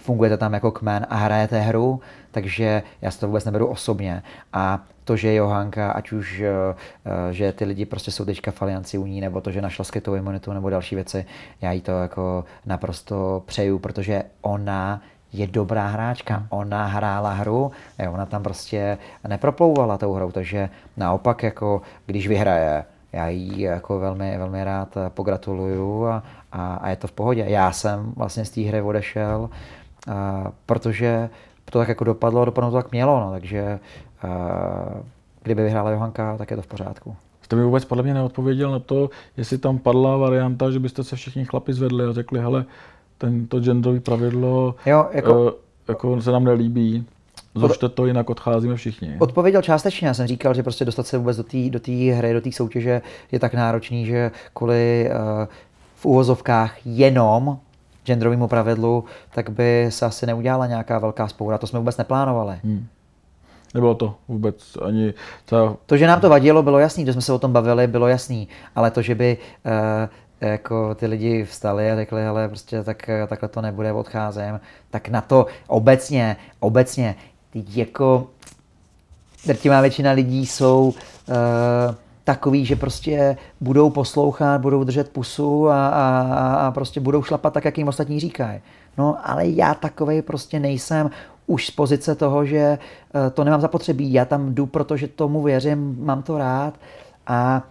fungujete tam jako kmen a hrajete hru, takže já si to vůbec neberu osobně. A to, že Johanka, ať už, eh, eh, že ty lidi prostě jsou teďka falianci u ní, nebo to, že našla skrytou imunitu, nebo další věci, já jí to jako naprosto přeju, protože ona je dobrá hráčka, hmm. ona hrála hru, jo, ona tam prostě neproplouvala tou hrou, takže naopak, jako když vyhraje, já jí jako velmi, velmi rád pogratuluju a, a, a je to v pohodě. Já jsem vlastně z té hry odešel, a, eh, protože to tak jako dopadlo, dopadlo to tak mělo, no, takže eh, kdyby vyhrála Johanka, tak je to v pořádku. Jste mi vůbec podle mě neodpověděl na to, jestli tam padla varianta, že byste se všichni chlapi zvedli a řekli, hele, tento genderový pravidlo jo, jako, eh, jako se nám nelíbí. Zrušte to, jinak odcházíme všichni. Odpověděl částečně. Já jsem říkal, že prostě dostat se vůbec do té do hry, do té soutěže je tak náročný, že kvůli uh, v úvozovkách jenom genderovému pravidlu, tak by se asi neudělala nějaká velká spoura. To jsme vůbec neplánovali. Hmm. Nebylo to vůbec ani ta... To, že nám to vadilo, bylo jasný, to jsme se o tom bavili, bylo jasný, ale to, že by uh, jako ty lidi vstali a řekli, hele, prostě tak, eh, takhle to nebude, odcházem, tak na to obecně, obecně, jako drtivá většina lidí jsou uh, takový, že prostě budou poslouchat, budou držet pusu a, a, a prostě budou šlapat tak, jak jim ostatní říkají. No, ale já takový prostě nejsem už z pozice toho, že eh, to nemám zapotřebí. Já tam jdu, protože tomu věřím, mám to rád a,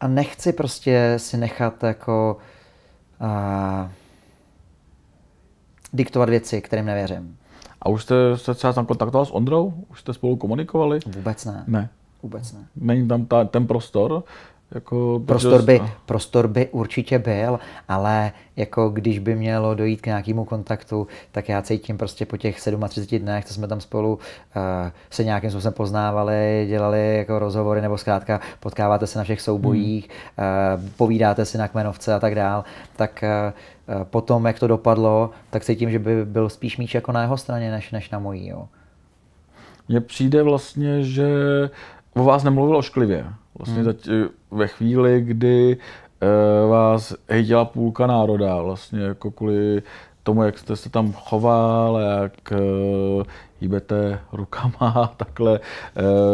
a nechci prostě si nechat jako a, diktovat věci, kterým nevěřím. A už jste se třeba tam kontaktoval s Ondrou? Už jste spolu komunikovali? Vůbec ne. Ne. Vůbec ne. Není tam ta, ten prostor? Jako, prostor, by, a... prostor by určitě byl, ale jako když by mělo dojít k nějakému kontaktu, tak já cítím prostě po těch 37 dnech, co jsme tam spolu uh, se nějakým způsobem poznávali, dělali jako rozhovory, nebo zkrátka potkáváte se na všech soubojích, hmm. uh, povídáte si na kmenovce a tak dál, tak uh, eh, potom, jak to dopadlo, tak cítím, že by byl spíš míč jako na jeho straně, než, než na mojí. Jo. Mně přijde vlastně, že o vás nemluvil ošklivě. Vlastně hmm. teď, ve chvíli, kdy e, vás hejtila půlka národa, vlastně jako kvůli tomu, jak jste se tam choval, jak e, eh, jíbete rukama, takhle,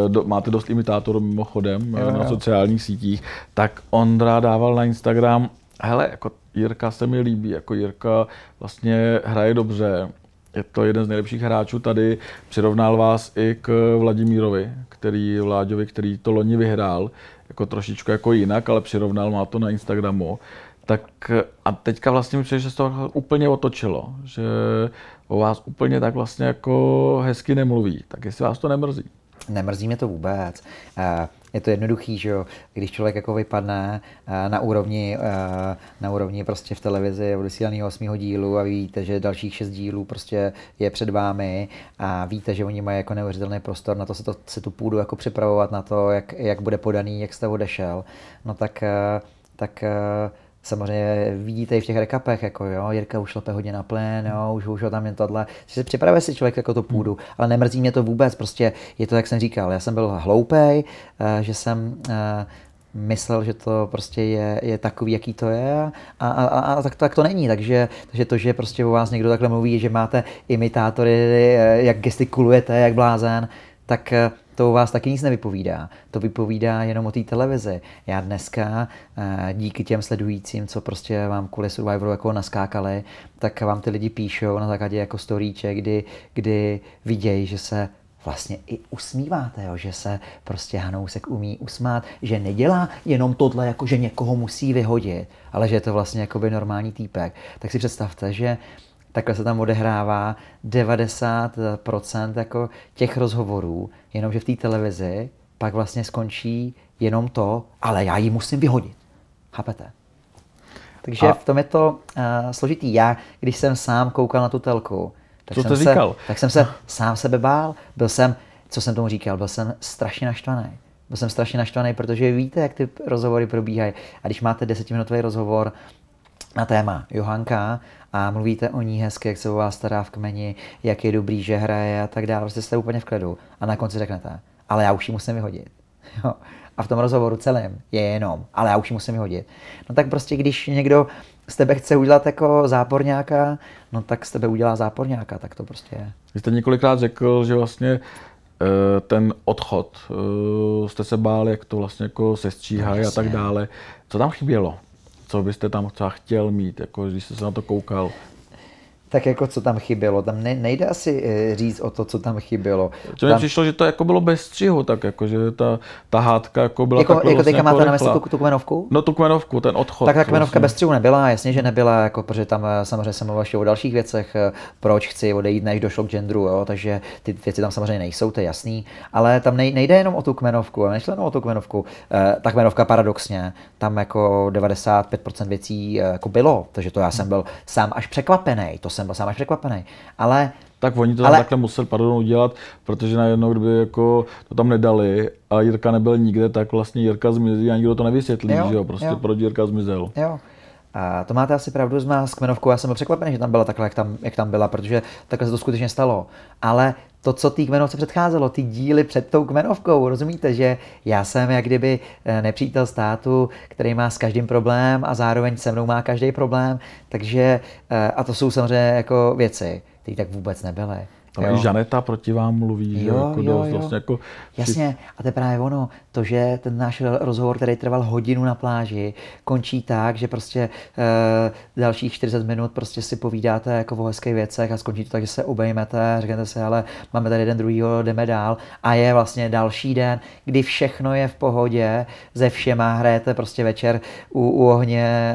e, do, máte dost imitátorů mimochodem jo, na jo. sociálních sítích, tak Ondra dával na Instagram, hele, jako Jirka se mi líbí, jako Jirka vlastně hraje dobře, je to jeden z nejlepších hráčů tady. Přirovnal vás i k Vladimírovi, který, Vláďovi, který to loni vyhrál, jako trošičku jako jinak, ale přirovnal, má to na Instagramu. Tak a teďka vlastně mi že se to úplně otočilo, že o vás úplně tak vlastně jako hezky nemluví. Tak jestli vás to nemrzí? Nemrzí mě to vůbec. Eh, je to jednoduchý, že jo, když člověk jako vypadne eh, na úrovni, eh, na úrovni prostě v televizi vysílaného 8. dílu a víte, že dalších šest dílů prostě je před vámi a víte, že oni mají jako neuvěřitelný prostor na to se, to, se tu půdu jako připravovat na to, jak, jak bude podaný, jak jste odešel, no tak, eh, tak samozřejmě vidíte i v těch rekapech, jako jo, Jirka už lepe hodně na plén, jo, už, už ho tam jen tohle. se připravuje si člověk jako to půdu, ale nemrzí mě to vůbec, prostě je to, jak jsem říkal, já jsem byl hloupej, eh, že jsem eh, myslel, že to prostě je, je takový, jaký to je a, a, a, a tak, tak to není. Takže, takže to, že prostě u vás někdo takhle mluví, že máte imitátory, eh, jak gestikulujete, jak blázen, tak to u vás taky nic nevypovídá. To vypovídá jenom o té televizi. Já dneska eh, díky těm sledujícím, co prostě vám kvůli Survivoru jako naskákali, tak vám ty lidi píšou na základě jako storíček, kdy, kdy vidějí, že se vlastně i usmíváte, jo? že se prostě Hanousek umí usmát, že nedělá jenom tohle, jako že někoho musí vyhodit, ale že je to vlastně jakoby normální týpek. Tak si představte, že uh, takhle se tam odehrává 90% jako těch rozhovorů, jenomže v té televizi pak vlastně skončí jenom to, ale já ji musím vyhodit. Chápete? Takže a... v tom je to uh, složitý. Já, když jsem sám koukal na tu telku, tak, jsem, to se, tak jsem se sám sebe bál. Byl jsem, co jsem tomu říkal, byl jsem strašně naštvaný. Byl jsem strašně naštvaný, protože víte, jak ty rozhovory probíhají. A když máte desetiminutový rozhovor, na téma Johanka a mluvíte o ní hezky, jak se o vás stará v kmeni, jak je dobrý, že hraje a tak dále, prostě jste úplně v klidu a na konci řeknete, ale já už ji musím vyhodit. Jo. A v tom rozhovoru celém je jenom, ale já už ji musím vyhodit. No tak prostě, když někdo z tebe chce udělat jako záporňáka, no tak z tebe udělá záporňáka, tak to prostě je. Vy jste několikrát řekl, že vlastně eh, ten odchod, eh, jste se báli, jak to vlastně jako stříhají no, a tak dále. Co tam chybělo? co byste tam třeba chtěl mít, jako když jste se na to koukal, tak jako co tam chybělo. Tam ne, nejde asi eh, říct o to, co tam chybělo. Co tam... mi přišlo, že to jako bylo bez střihu, tak jako, že ta, ta hádka jako byla jako, jako vlastně teďka máte na jako mysli tu, tu kmenovku? No tu kmenovku, ten odchod. Tak ta kmenovka vlastně. bez střihu nebyla, jasně, že nebyla, jako, protože tam eh, samozřejmě jsem mluvil o dalších věcech, eh, proč chci odejít, než došlo k genderu, jo, takže ty věci tam samozřejmě nejsou, to je jasný, ale tam nejde jenom o tu kmenovku, nešlo jenom o tu kmenovku. Ta kmenovka paradoxně, tam jako 95% věcí jako bylo, takže to já jsem byl sám až překvapený, to jsem jsem byl sám až překvapený. Ale tak oni to ale... takhle museli, pardon, udělat, protože najednou, kdyby jako to tam nedali a Jirka nebyl nikde, tak vlastně Jirka zmizí a nikdo to nevysvětlí, jo, že jo, prostě jo. proč Jirka zmizel. Jo. A to máte asi pravdu z má, s kmenovkou, já jsem byl překvapený, že tam byla takhle, jak tam, jak tam byla, protože takhle se to skutečně stalo. Ale to, co té kmenovce předcházelo, ty díly před tou kmenovkou. Rozumíte, že já jsem jak kdyby eh, nepřítel státu, který má s každým problém a zároveň se mnou má každý problém. Takže, eh, a to jsou samozřejmě jako věci, které tak vůbec nebyly. Tam jo. i Žaneta proti vám mluví, že jo, jako jo, dost, jo. vlastně jako... Jasně, a to je právě ono, to, že ten náš rozhovor, který trval hodinu na pláži, končí tak, že prostě e, dalších 40 minut prostě si povídáte jako o hezkých věcech a skončí to tak, že se obejmete, řeknete si, ale máme tady jeden druhýho, jdeme dál a je vlastně další den, kdy všechno je v pohodě, ze všema hrajete prostě večer u, u ohně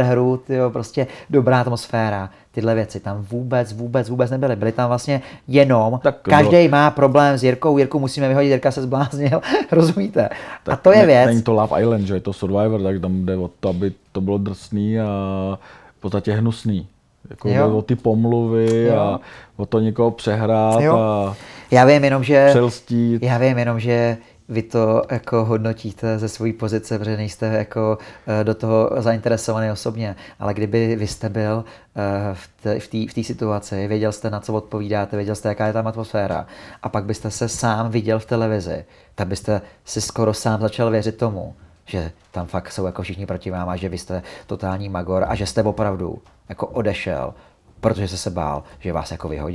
eh, hru, tyjo, prostě dobrá atmosféra tyhle věci tam vůbec, vůbec, vůbec nebyly. Byly tam vlastně jenom, tak, každý bylo... má problém s Jirkou, Jirku musíme vyhodit, Jirka se zbláznil, rozumíte? Tak a to je ne, věc. Není to Love Island, že je to Survivor, tak tam jde o to, aby to bylo drsný a v podstatě hnusný. Jako jo. o ty pomluvy jo. a o to někoho přehrát jo. a já vím jenom, že, přelstít. Já vím jenom, že vy to jako hodnotíte ze své pozice, protože nejste jako eh, do toho zainteresovaný osobně, ale kdyby vy jste byl eh, v té v v situaci, věděl jste, na co odpovídáte, věděl jste, jaká je tam atmosféra a pak byste se sám viděl v televizi, tak byste si skoro sám začal věřit tomu, že tam fakt jsou jako všichni proti vám a že vy jste totální magor a že jste opravdu jako odešel protože jste se bál, že vás jako vyhodí,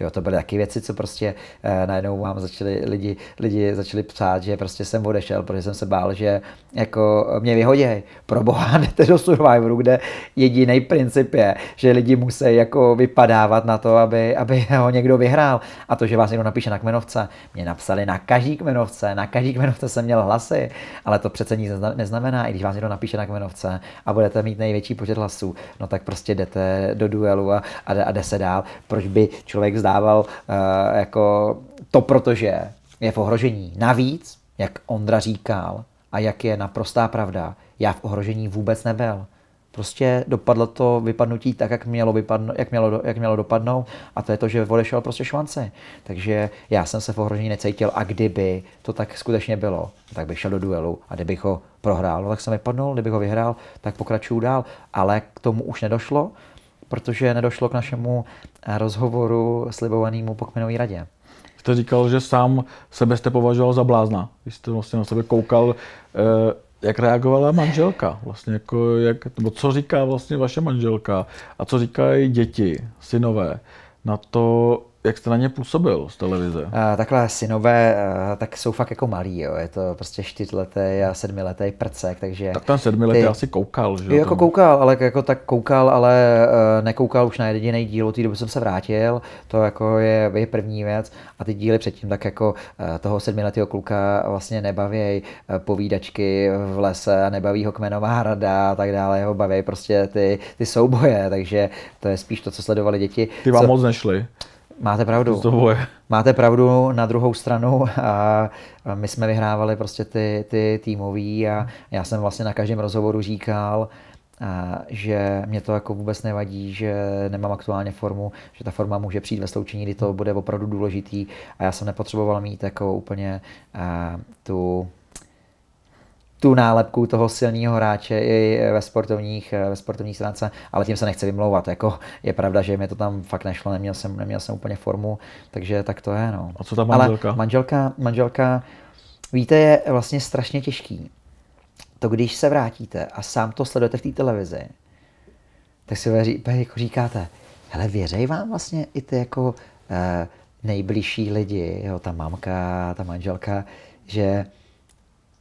Jo, to byly taky věci, co prostě eh, najednou vám začali lidi, lidi začali psát, že prostě jsem odešel, protože jsem se bál, že jako mě vyhodí, Pro boha jdete do Survivoru, kde jediný princip je, že lidi musí jako vypadávat na to, aby, aby ho někdo vyhrál. A to, že vás někdo napíše na kmenovce, mě napsali na každý kmenovce, na každý kmenovce jsem měl hlasy, ale to přece nic neznamená, i když vás někdo napíše na kmenovce a budete mít největší počet hlasů, no tak prostě jdete do duelu a a, a jde se dál. Proč by člověk vzdával uh, jako to, protože je v ohrožení. Navíc, jak Ondra říkal, a jak je naprostá pravda, já v ohrožení vůbec nebyl. Prostě dopadlo to vypadnutí tak, jak mělo, vypadno, jak mělo, jak mělo dopadnout a to je to, že odešel prostě švance. Takže já jsem se v ohrožení necítil a kdyby to tak skutečně bylo, tak bych šel do duelu a kdybych ho prohrál, no tak jsem vypadnul, kdybych ho vyhrál, tak pokračuju dál. Ale k tomu už nedošlo protože nedošlo k našemu eh, rozhovoru slibovanému pokmenový radě. Jste říkal, že sám sebe jste považoval za blázna. Vy jste vlastně na sebe koukal, eh, jak reagovala manželka, vlastně jako jak, nebo co říká vlastně vaše manželka a co říkají děti, synové na to, jak jste na ně působil z televize? A, eh, takhle synové, a, eh, tak jsou fakt jako malí, jo. je to prostě čtyřletý a sedmiletý prcek, takže... Tak ten sedmiletý ty... asi koukal, že jo? Jako tam... koukal, ale jako tak koukal, ale uh, nekoukal už na jediný díl, od té doby jsem se vrátil, to jako je, je první věc a ty díly předtím tak jako uh, toho sedmiletého kluka vlastně nebavěj uh, povídačky v lese a nebaví ho kmenová rada a tak dále, ho baví prostě ty, ty souboje, takže to je spíš to, co sledovali děti. Ty vám co... moc nešly? Máte pravdu. Máte pravdu na druhou stranu. A my jsme vyhrávali prostě ty, ty týmový a já jsem vlastně na každém rozhovoru říkal, a že mě to jako vůbec nevadí, že nemám aktuálně formu, že ta forma může přijít ve sloučení, kdy to bude opravdu důležitý a já jsem nepotřeboval mít jako úplně a, tu tu nálepku toho silného hráče i ve sportovních, eh, ve sportovních stránce, ale tím se nechci vymlouvat. Jako je pravda, že mi to tam fakt nešlo, neměl jsem, neměl jsem úplně formu, takže tak to je. No. A co ta manželka? Ale manželka, manželka, víte, je vlastně strašně těžký. To, když se vrátíte a sám to sledujete v té televizi, tak si jako říkáte, hele, věřej vám vlastně i ty jako eh, nejbližší lidi, jo, ta mamka, ta manželka, že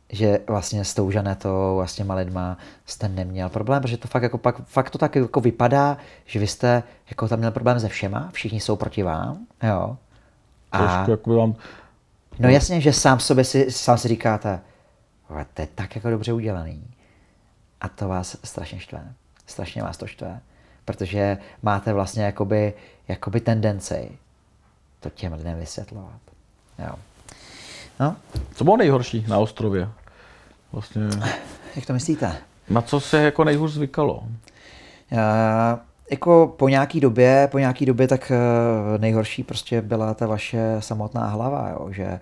že vlastně s tou Žanetou a s těma lidma jste neměl problém, protože to fakt, jako pak, fakt to tak jako vypadá, že vy jste jako tam měl problém se všema, všichni jsou proti vám, jo. A, Trošku jako vám... No jasně, že sám sobě si, sám si říkáte, to je tak jako dobře udělaný. A to vás strašně štve. Strašně vás to štve. Protože máte vlastně jakoby, jakoby tendenci to těm lidem vysvětlovat. Jo. No. Co bylo nejhorší na ostrově? Vlastně... Jak to myslíte? Na co se jako nejhůř zvykalo? Já, jako po nějaký době, po nějaký době, tak eh, nejhorší prostě byla ta vaše samotná hlava, jo? že eh,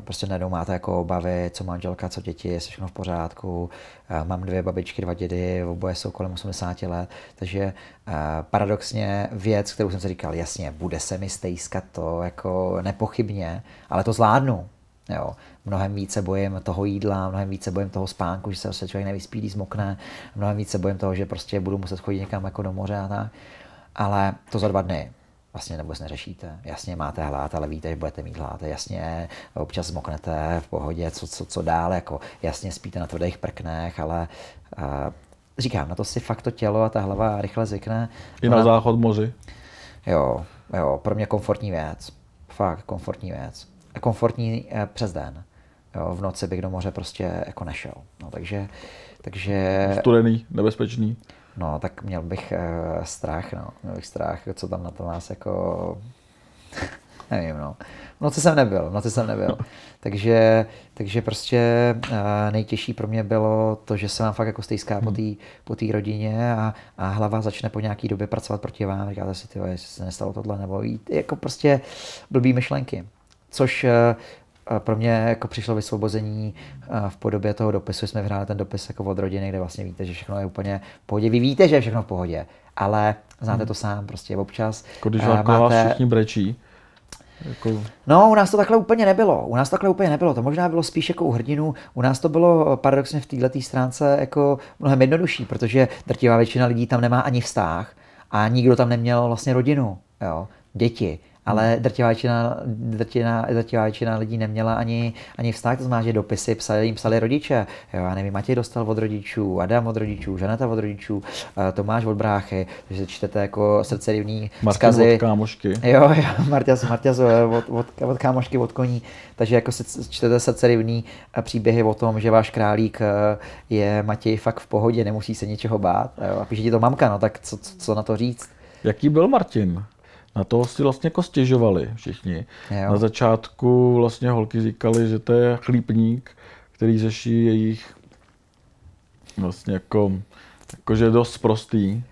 prostě nedou máte jako obavy, co manželka, co děti, je všechno v pořádku, eh, mám dvě babičky, dva dědy, oboje jsou kolem 80 let, takže paradoxně věc, kterou jsem si říkal, jasně, bude se mi stejskat to jako nepochybně, ale to zvládnu, Jo. Mnohem více bojím toho jídla, mnohem více bojím toho spánku, že se člověk nevyspí, když zmokne, mnohem více bojím toho, že prostě budu muset chodit někam jako do moře a tak. Ale to za dva dny vlastně nebo se neřešíte. Jasně máte hlad, ale víte, že budete mít hlad. Jasně občas zmoknete v pohodě, co, co, co dál, jako jasně spíte na tvrdých prknech, ale uh, říkám, na to si fakt to tělo a ta hlava rychle zvykne. I na záchod moři. Jo, jo, pro mě komfortní věc. Fakt komfortní věc komfortní eh, přes den. Jo, v noci bych do moře prostě jako nešel. No, takže, takže... Studený, nebezpečný. No, tak měl bych eh, strach, no. Měl bych strach, co tam na to nás jako... nevím, no. V noci jsem nebyl, v noci jsem nebyl. takže, takže prostě uh, nejtěžší pro mě bylo to, že se vám fakt jako stejská hmm. po té po rodině a, a, hlava začne po nějaký době pracovat proti vám. Říkáte si, ty, jestli se nestalo tohle, nebo jít, jako prostě blbý myšlenky což eh, eh, pro mě jako přišlo vysvobození eh, v podobě toho dopisu, jsme vyhráli ten dopis jako od rodiny, kde vlastně víte, že všechno je úplně v pohodě. Vy víte, že je všechno v pohodě, ale znáte hmm. to sám prostě občas. Jako když když máte... vás všichni brečí. Jako... No, u nás to takhle úplně nebylo. U nás to takhle úplně nebylo. To možná bylo spíš jako u hrdinu. U nás to bylo paradoxně v této stránce jako mnohem jednodušší, protože drtivá většina lidí tam nemá ani vztah a nikdo tam neměl vlastně rodinu, jo, děti ale drtivá většina, drtivá většina lidí neměla ani, ani vztah, to znamená, že dopisy psali, jim psali rodiče. Jo, já nevím, Matěj dostal od rodičů, Adam od rodičů, Žaneta od rodičů, eh, Tomáš od bráchy, takže čtete jako srdcerivní vzkazy. od kámošky. Jo, jo Marťas, Marťas eh, od, od, od, kámošky, od koní, takže jako se, čtete srdcerivní eh, příběhy o tom, že váš králík je Matěj fakt v pohodě, nemusí se ničeho bát. Jo, a píše ti to mamka, no tak co, co na to říct? Jaký byl Martin? na to si vlastně jako stěžovali všichni. Jo. Na začátku vlastně holky říkali, že to je chlípník, který řeší jejich vlastně jako, jakože dost prostý.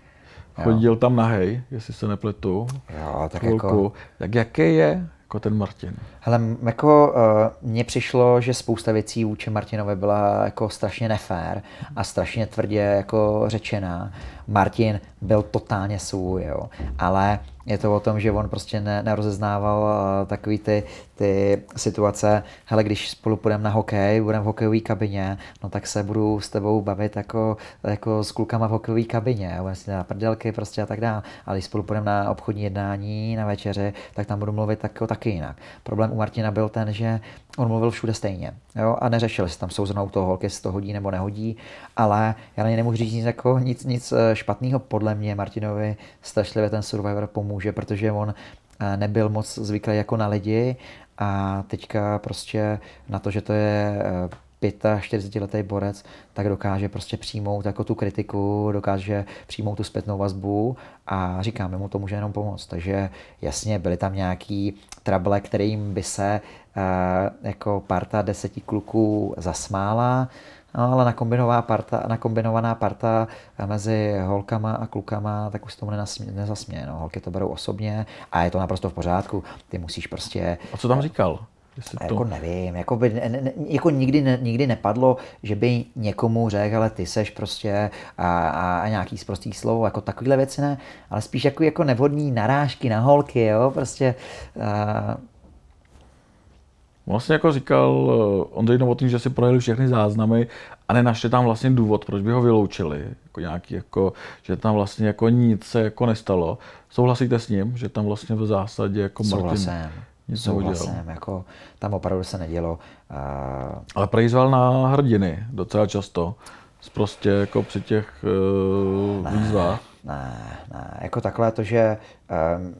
Chodil jo. tam hej, jestli se nepletu. Jo, tak chvilku. jako... Tak jaký je jako ten Martin? Hele, jako uh, mně přišlo, že spousta věcí vůči Martinovi byla jako strašně nefér a strašně tvrdě jako řečená Martin byl totálně svůj, jo. Ale je to o tom, že on prostě ne, nerozeznával uh, takový ty, ty situace, hele, když spolu půjdeme na hokej, budeme v hokejové kabině, no tak se budu s tebou bavit jako, jako s klukama v hokejové kabině, budeme si na prdelky prostě a tak dále. Ale když spolu půjdeme na obchodní jednání, na večeři, tak tam budu mluvit tak, jako taky jinak. Problém u Martina byl ten, že on mluvil všude stejně. Jo? A neřešili se tam souzenou toho holky, jestli to hodí nebo nehodí, ale já na ně nemůžu říct nic, jako, nic, nic eh, špatného. Podle mě Martinovi strašlivě ten Survivor pomůže, protože on eh, nebyl moc zvyklý jako na lidi a teďka prostě na to, že to je eh, 45-letý borec, tak dokáže prostě přijmout jako tu kritiku, dokáže přijmout tu zpětnou vazbu a říkáme mu, to může jenom pomoct. Takže jasně, byly tam nějaký trable, kterým by se uh, jako parta deseti kluků zasmála, No, ale nakombinová parta, nakombinovaná parta mezi holkama a klukama, tak už se tomu nezasměje. No. Holky to berou osobně a je to naprosto v pořádku. Ty musíš prostě... A co tam říkal? To... Jako nevím, jako, by, ne, ne, jako nikdy, ne, nikdy nepadlo, že by někomu řekl, ale ty seš prostě a, a, a nějaký zprostý slovo, jako takovýhle věci ne, ale spíš jako, jako nevhodný narážky na holky, jo, prostě. A... Vlastně jako říkal eh, Ondřej Novotný, že si projeli všechny záznamy a nenašli tam vlastně důvod, proč by ho vyloučili, jako nějaký jako, že tam vlastně jako nic se jako nestalo. Souhlasíte s ním, že tam vlastně v zásadě jako Souhlasím. Martin... Nic souhlasem. Jako, tam opravdu se nedělo. Uh... Ale prejzval na hrdiny docela často. Prostě jako při těch uh, ne, výzvách. Ne, ne. Jako takhle to, že um,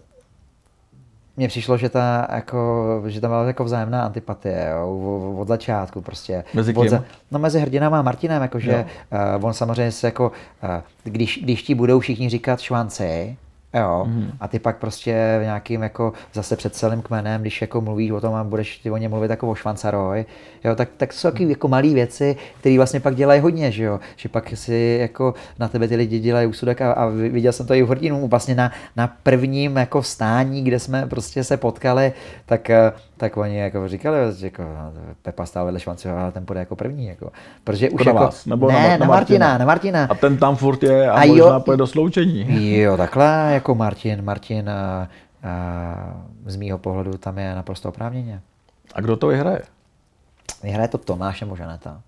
mně přišlo, že, ta, jako, že tam byla jako vzájemná antipatie jo, od začátku prostě. Mezi kým? Od no mezi hrdinama a Martinem, jakože uh, on samozřejmě se jako, uh, když, když ti budou všichni říkat švanci, Jo. Mm. A ty pak prostě v nějakým jako zase před celým kmenem, když jako mluvíš o tom a budeš ty o něm mluvit jako o švancaroj, jo, tak, tak jsou taky jako malé věci, které vlastně pak dělají hodně, že jo. Že pak si jako na tebe ty lidi dělají úsudek a, a viděl jsem to i u hrdinu, vlastně na, na prvním jako stání, kde jsme prostě se potkali, tak eh, tak oni jako říkali, že jako no, Pepa stál vedle Švanceho, a ten půjde jako první. Jako. Protože už jako na jako, vás, nebo ne, na, na, Martina, Martina, na Martina. A ten tam furt je a, a jo, možná půjde do sloučení. Jo, takhle jako Martin, Martin a, a z mýho pohledu tam je naprosto oprávněně. A kdo to vyhraje? Vyhraje to Tomáš nebo Žaneta.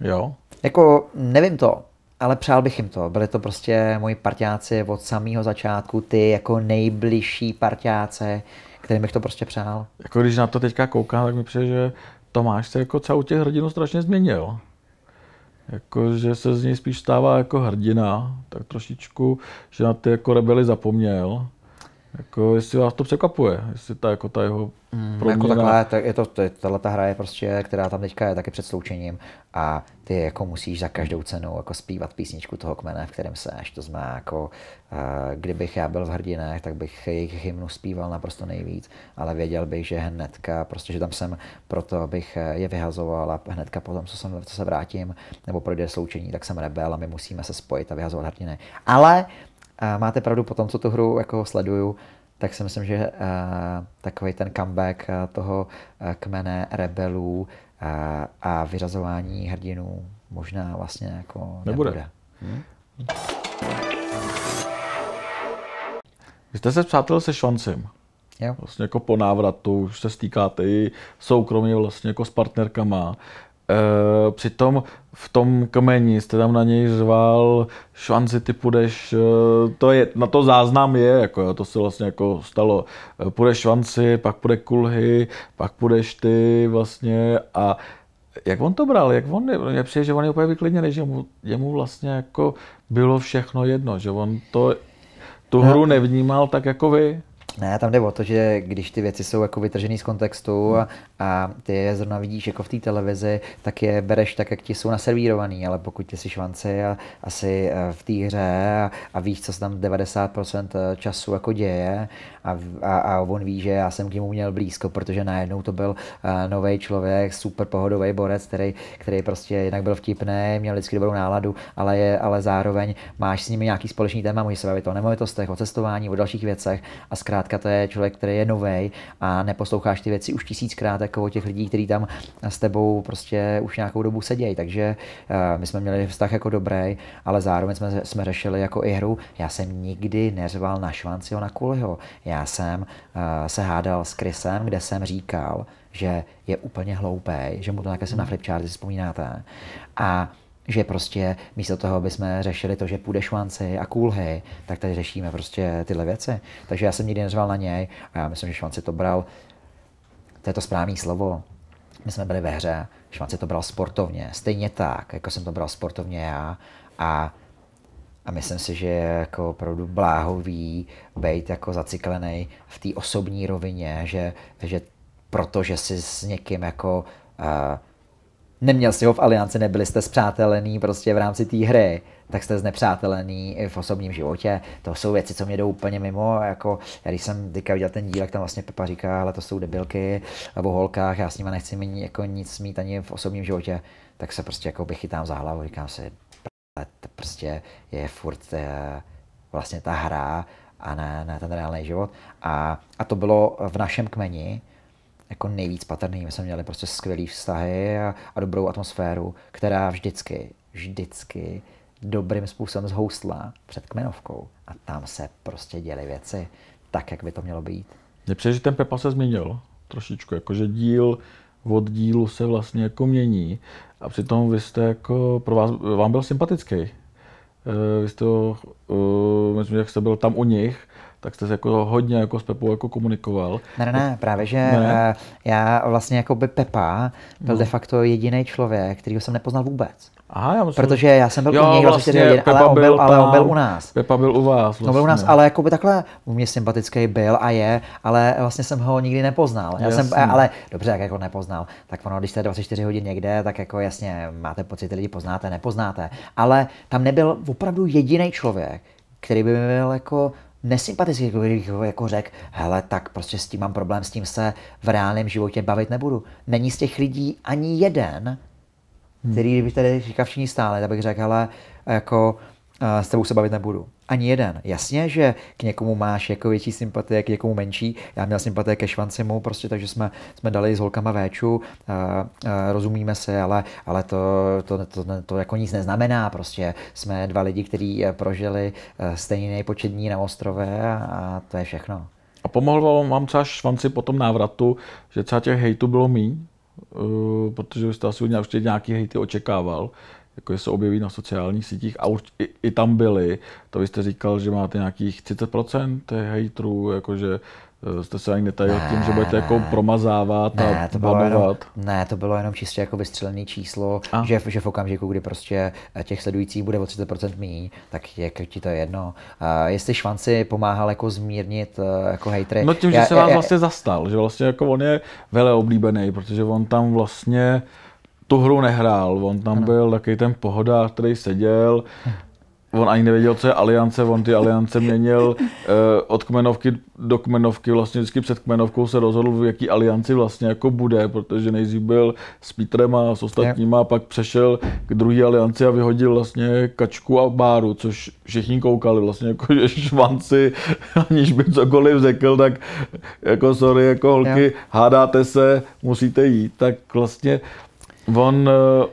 Jo. Jako, nevím to, ale přál bych jim to. Byli to prostě moji partiáci od samého začátku, ty jako nejbližší partiáce kterým bych to prostě přál. Jako když na to teďka koukám, tak mi přijde, že Tomáš se jako celou těch hrdinu strašně změnil. Jako, že se z něj spíš stává jako hrdina, tak trošičku, že na ty jako rebely zapomněl. Jako, jestli vás to překvapuje, jestli ta, jako ta jeho mm, proměna... Jako takhle, tak je to, tahle ta hra je prostě, která tam teďka je taky před sloučením a ty jako musíš za každou cenu jako zpívat písničku toho kmene, v kterém se, až To znamená, jako, eh, kdybych já byl v hrdinách, tak bych jejich hymnu zpíval naprosto nejvíc, ale věděl bych, že hnedka, prostě, že tam jsem proto, bych je vyhazoval a hnedka potom, co, jsem, co se vrátím, nebo projde sloučení, tak jsem rebel a my musíme se spojit a vyhazovat hrdiny. Ale a máte pravdu, po tom, co tu hru jako sleduju, tak si myslím, že eh, takový ten comeback eh, toho uh, kmene rebelů a vyřazování hrdinů možná vlastně jako nebude. nebude. Hm? Vy jste se přátel se Švancem. Jo. Vlastně jako po návratu, už se stýkáte i soukromě vlastně jako s partnerkama. E, přitom v tom kmeni jste tam na něj zval, šanci ty půjdeš, eh, to je, na to záznam je, jako jo, to se vlastně jako stalo. Eh, půjdeš švanci, pak půjde kulhy, pak půjdeš ty vlastně a jak on to bral, jak on, mně přijde, že on je úplně vyklidněný, že mu, je mu vlastně jako bylo všechno jedno, že on to, tu no. hru nevnímal tak jako vy. Ne, tam jde o to, že když ty věci jsou jako vytržený z kontextu a, a ty je zrovna vidíš jako v té televizi, tak je bereš tak, jak ti jsou naservírovaný, ale pokud ty jsi švanci a asi eh, v té hře a, a víš, co se tam 90% eh, času jako děje a, a, a on ví, že já jsem k němu měl blízko, protože najednou to byl eh, nový člověk, super pohodový borec, který, který prostě jinak byl vtipný, měl vždycky dobrou náladu, ale, je, ale zároveň máš s nimi nějaký společný téma, můžeš se bavit o nemovitostech, o cestování, o dalších věcech a zkrátka zkrátka to je člověk, který je nový a neposloucháš ty věci už tisíckrát jako o těch lidí, kteří tam s tebou prostě už nějakou dobu sedějí. Takže uh, my jsme měli vztah jako dobrý, ale zároveň jsme, jsme řešili jako i hru. Já jsem nikdy neřval na Švanciho, na Kuliho. Já jsem uh, se hádal s Krisem, kde jsem říkal, že je úplně hloupý, že mu to nějaké se na hmm. si vzpomínáte. A že prostě místo toho, aby jsme řešili to, že půjde švanci a kůlhy, tak tady řešíme prostě tyhle věci. Takže já jsem nikdy neřval na něj a já myslím, že švanci to bral, to je to správné slovo, my jsme byli ve hře, švanci to bral sportovně, stejně tak, jako jsem to bral sportovně já a a myslím si, že je jako opravdu bláhový být jako zaciklený v té osobní rovině, že, že protože si s někým jako uh, neměl jste ho v alianci, nebyli jste zpřátelený prostě v rámci té hry, tak jste znepřátelený i v osobním životě. To jsou věci, co mě jdou úplně mimo. Jako, já když jsem teďka viděl ten díl, jak tam vlastně Pepa říká, ale to jsou debilky o holkách, já s nimi nechci mít, jako nic mít ani v osobním životě, tak se prostě jako bych chytám za hlavu, říkám si, to prostě je furt je, eh, vlastně ta hra a ne, ne ten reálný život. A, a to bylo v našem kmeni, jako nejvíc patrný. My jsme měli prostě skvělý vztahy a, a dobrou atmosféru, která vždycky, vždycky dobrým způsobem zhoustla před kmenovkou. A tam se prostě děly věci tak, jak by to mělo být. Mně přijde, že ten Pepa se změnil trošičku, jakože díl od dílu se vlastně jako mění a přitom vy jste jako, pro vás, vám byl sympatický. Eh, vy jste, uh, myslím, jak jste byl tam u nich, tak jste jako hodně jako s Pepou jako komunikoval. Ne, ne, ne právě, že ne. Eh, já vlastně jako by Pepa byl no. de facto jediný člověk, kterýho jsem nepoznal vůbec. Aha, já myslím, Protože já jsem byl jo, u něj vlastně, hodin, vlastně ale, on byl, tam, ale on byl u nás. Pepa byl u vás. Vlastně. On byl u vlastně. nás, ale jako by takhle u mě sympatický byl a je, ale vlastně jsem ho nikdy nepoznal. Já jsem, ale dobře, jak jako nepoznal, tak ono, když jste 24 hodin někde, tak jako jasně máte pocit, lidi poznáte, nepoznáte. Ale tam nebyl opravdu jediný člověk, který by mi byl jako nesympatický, jako kdybych jako řekl, hele, tak prostě s tím mám problém, s tím se v reálném životě bavit nebudu. Není z těch lidí ani jeden, hmm. který, by tady říkal všichni stále, tak bych řekl, hele, jako s tebou se bavit nebudu. Ani jeden. Jasně, že k někomu máš jako větší sympatie, k někomu menší. Já měl sympatie ke Švancimu, prostě, takže jsme, jsme dali s holkama véču, a, a, rozumíme se, ale, ale to, to, to, to, to jako nic neznamená. Prostě jsme dva lidi, kteří eh, prožili eh, stejný počet dní na ostrově a, a to je všechno. A pomohlo vám třeba Švanci po tom návratu, že třeba těch hejtu bylo míň? Uh, protože jste asi nějaký hejty očekával jako se objeví na sociálních sítích a už i, i tam byli, to vy jste říkal, že máte nějakých 30% hejtrů, jakože eh, jste se ani netajil ne, tím, že budete ne, jako promazávat ne, a to bylo jenom, Ne, to bylo jenom čistě jako vystřelené číslo, a? že, že v okamžiku, kdy prostě eh, těch sledujících bude o 30% míň, tak je ti to jedno. Uh, jestli Švanci pomáhal jako zmírnit uh, jako hejtry. No tím, já, že se vás já, vlastně zastal, že vlastně jako on je vele oblíbený, protože on tam vlastně tu hru nehrál, on tam ano. byl takový ten pohoda, který seděl, on ani nevěděl, co je aliance, on ty aliance měnil eh, od kmenovky do kmenovky, vlastně vždycky před kmenovkou se rozhodl, v jaký alianci vlastně jako bude, protože nejdřív byl s Petrem a s ostatníma, a pak přešel k druhé alianci a vyhodil vlastně kačku a báru, což všichni koukali vlastně jako, že švanci, aniž by cokoliv řekl, tak jako sorry, jako holky, jo. hádáte se, musíte jít, tak vlastně on eh,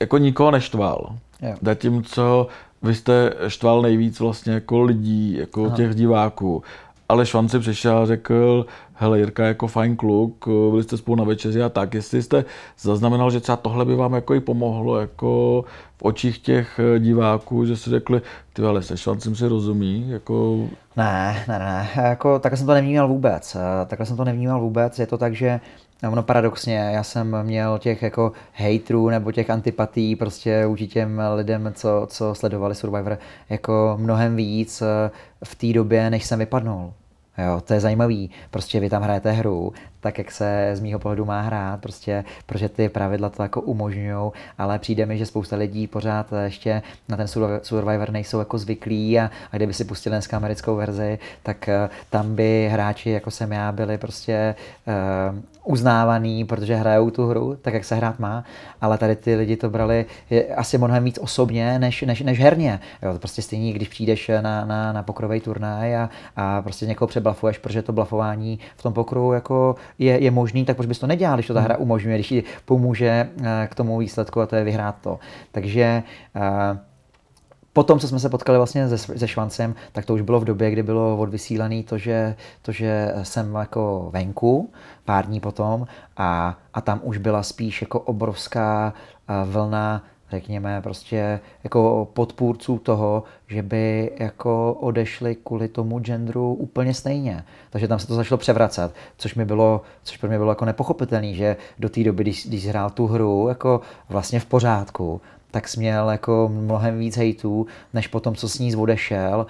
jako nikoho neštval. Yeah. Zatímco vy jste štval nejvíc vlastně jako lidí, jako Aha. těch diváků. Ale Švan si přišel a řekl, hele Jirka jako fajn kluk, eh, byli jste spolu na večeři a tak, jestli jste zaznamenal, že třeba tohle by vám jako i pomohlo jako v očích těch eh, diváků, že si řekli, ty ale se Švancem si rozumí, jako... Ne, ne, ne, jako takhle jsem to nevnímal vůbec, takhle jsem to nevnímal vůbec, je to tak, že No, no paradoxně, já jsem měl těch jako hejtrů nebo těch antipatí prostě vůči těm lidem, co, co sledovali Survivor, jako mnohem víc eh, v té době, než jsem vypadnul. Jo, to je zajímavý. Prostě vy tam hrajete hru, tak, jak se z mýho pohledu má hrát, prostě, protože ty pravidla to jako umožňují, ale přijde mi, že spousta lidí pořád ještě na ten Survivor nejsou jako zvyklí a, a kdyby si pustili dneska americkou verzi, tak eh, tam by hráči, jako jsem já, byli prostě uh, uznávaný, protože hrajou tu hru, tak jak se hrát má, ale tady ty lidi to brali je, asi mnohem víc osobně, než, než, než herně. Jo, to prostě stejně, když přijdeš na, na, na pokrovej turnaj a, a prostě někoho přeblafuješ, protože to blafování v tom pokru jako je, je možný, tak proč bys to nedělal, když to ta hra hmm. umožňuje, když ji pomůže eh, k tomu výsledku a to je vyhrát to. Takže eh, potom, co jsme se potkali vlastně se, se Švancem, tak to už bylo v době, kdy bylo odvysílané to že, to, že jsem jako venku pár dní potom a, a tam už byla spíš jako obrovská eh, vlna řekněme, prostě jako podpůrců toho, že by jako odešli kvůli tomu genderu úplně stejně. Takže tam se to začalo převracet, což mi bylo, což pro mě bylo jako nepochopitelné, že do té doby, když, když hrál tu hru jako vlastně v pořádku, tak směl jako mnohem víc hejtů, než potom, co s ní odešel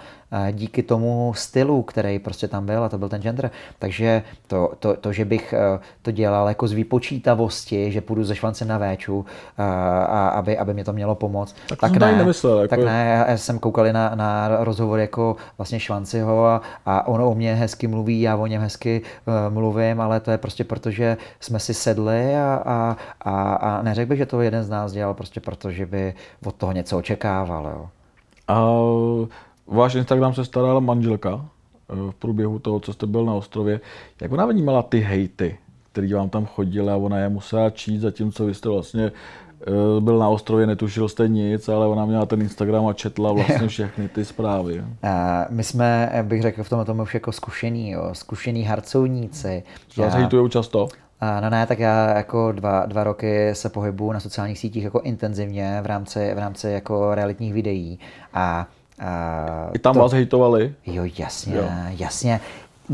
díky tomu stylu, který prostě tam byl a to byl ten gender. Takže to, to, to že bych eh, to dělal jako z výpočítavosti, že půjdu ze švance na véču, eh, a, aby, aby mě to mělo pomoct, tak, tak ne. Nemyslel, jako... Tak ne, já jsem koukal na, na rozhovor jako vlastně Švanciho a, a ono o mě hezky mluví, já o něm hezky eh, mluvím, ale to je prostě proto, že jsme si sedli a, a, a, a neřekl bych, že to jeden z nás dělal prostě proto, že by od toho něco očekával. Jo. Uh, váš Instagram se starala manželka eh, v průběhu toho, co jste byl na ostrově. Jak ona vnímala ty hejty, který vám tam chodily, a ona je musela číst, zatímco vy jste vlastně eh, byl na ostrově, netušil jste nic, ale ona měla ten Instagram a četla vlastně všechny ty zprávy. Eh, my jsme, bych řekl, v tom tomu už jako zkušený, jo. zkušený harcovníci. Vás hejtujou často? No ne, tak já jako dva, dva roky se pohybuju na sociálních sítích jako intenzivně v rámci, v rámci jako realitních videí a Uh, I tam to... vás hejtovali? Jo, jasně, jo. jasně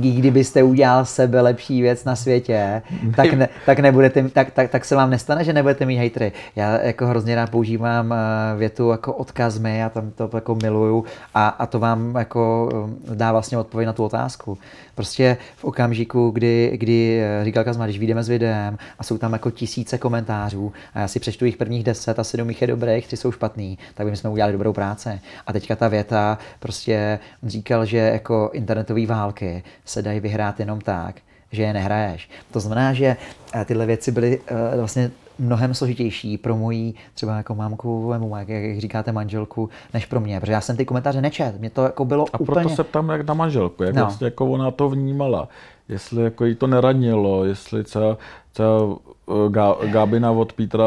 i kdybyste udělal sebe lepší věc na světě, tak, ne, tak, nebudete, tak, tak, tak se vám nestane, že nebudete mít hejtry. Já jako hrozně rád používám eh, větu jako odkazmi, já tam to jako miluju a, a to vám jako eh, dá vlastně odpověď na tu otázku. Prostě v okamžiku, kdy, kdy eh, říkal Kazma, když vyjdeme s videem a jsou tam jako tisíce komentářů a já si přečtu jich prvních deset a sedm jich je dobrých, tři jsou špatný, tak by jsme udělali dobrou práci. A teďka ta věta, prostě on říkal, že jako internetové války se dají vyhrát jenom tak, že je nehraješ. To znamená, že eh, tyhle věci byly eh, vlastně mnohem složitější pro moji třeba jako mámku, nebo jak, jak říkáte, manželku, než pro mě, protože já jsem ty komentáře nečet, mě to jako bylo A úplně... proto se ptám jak na manželku, jak no. vlastně jako ona to vnímala, jestli jako jí to neranilo, jestli co, třeba Gá, eh, Gábina eh. od Pítra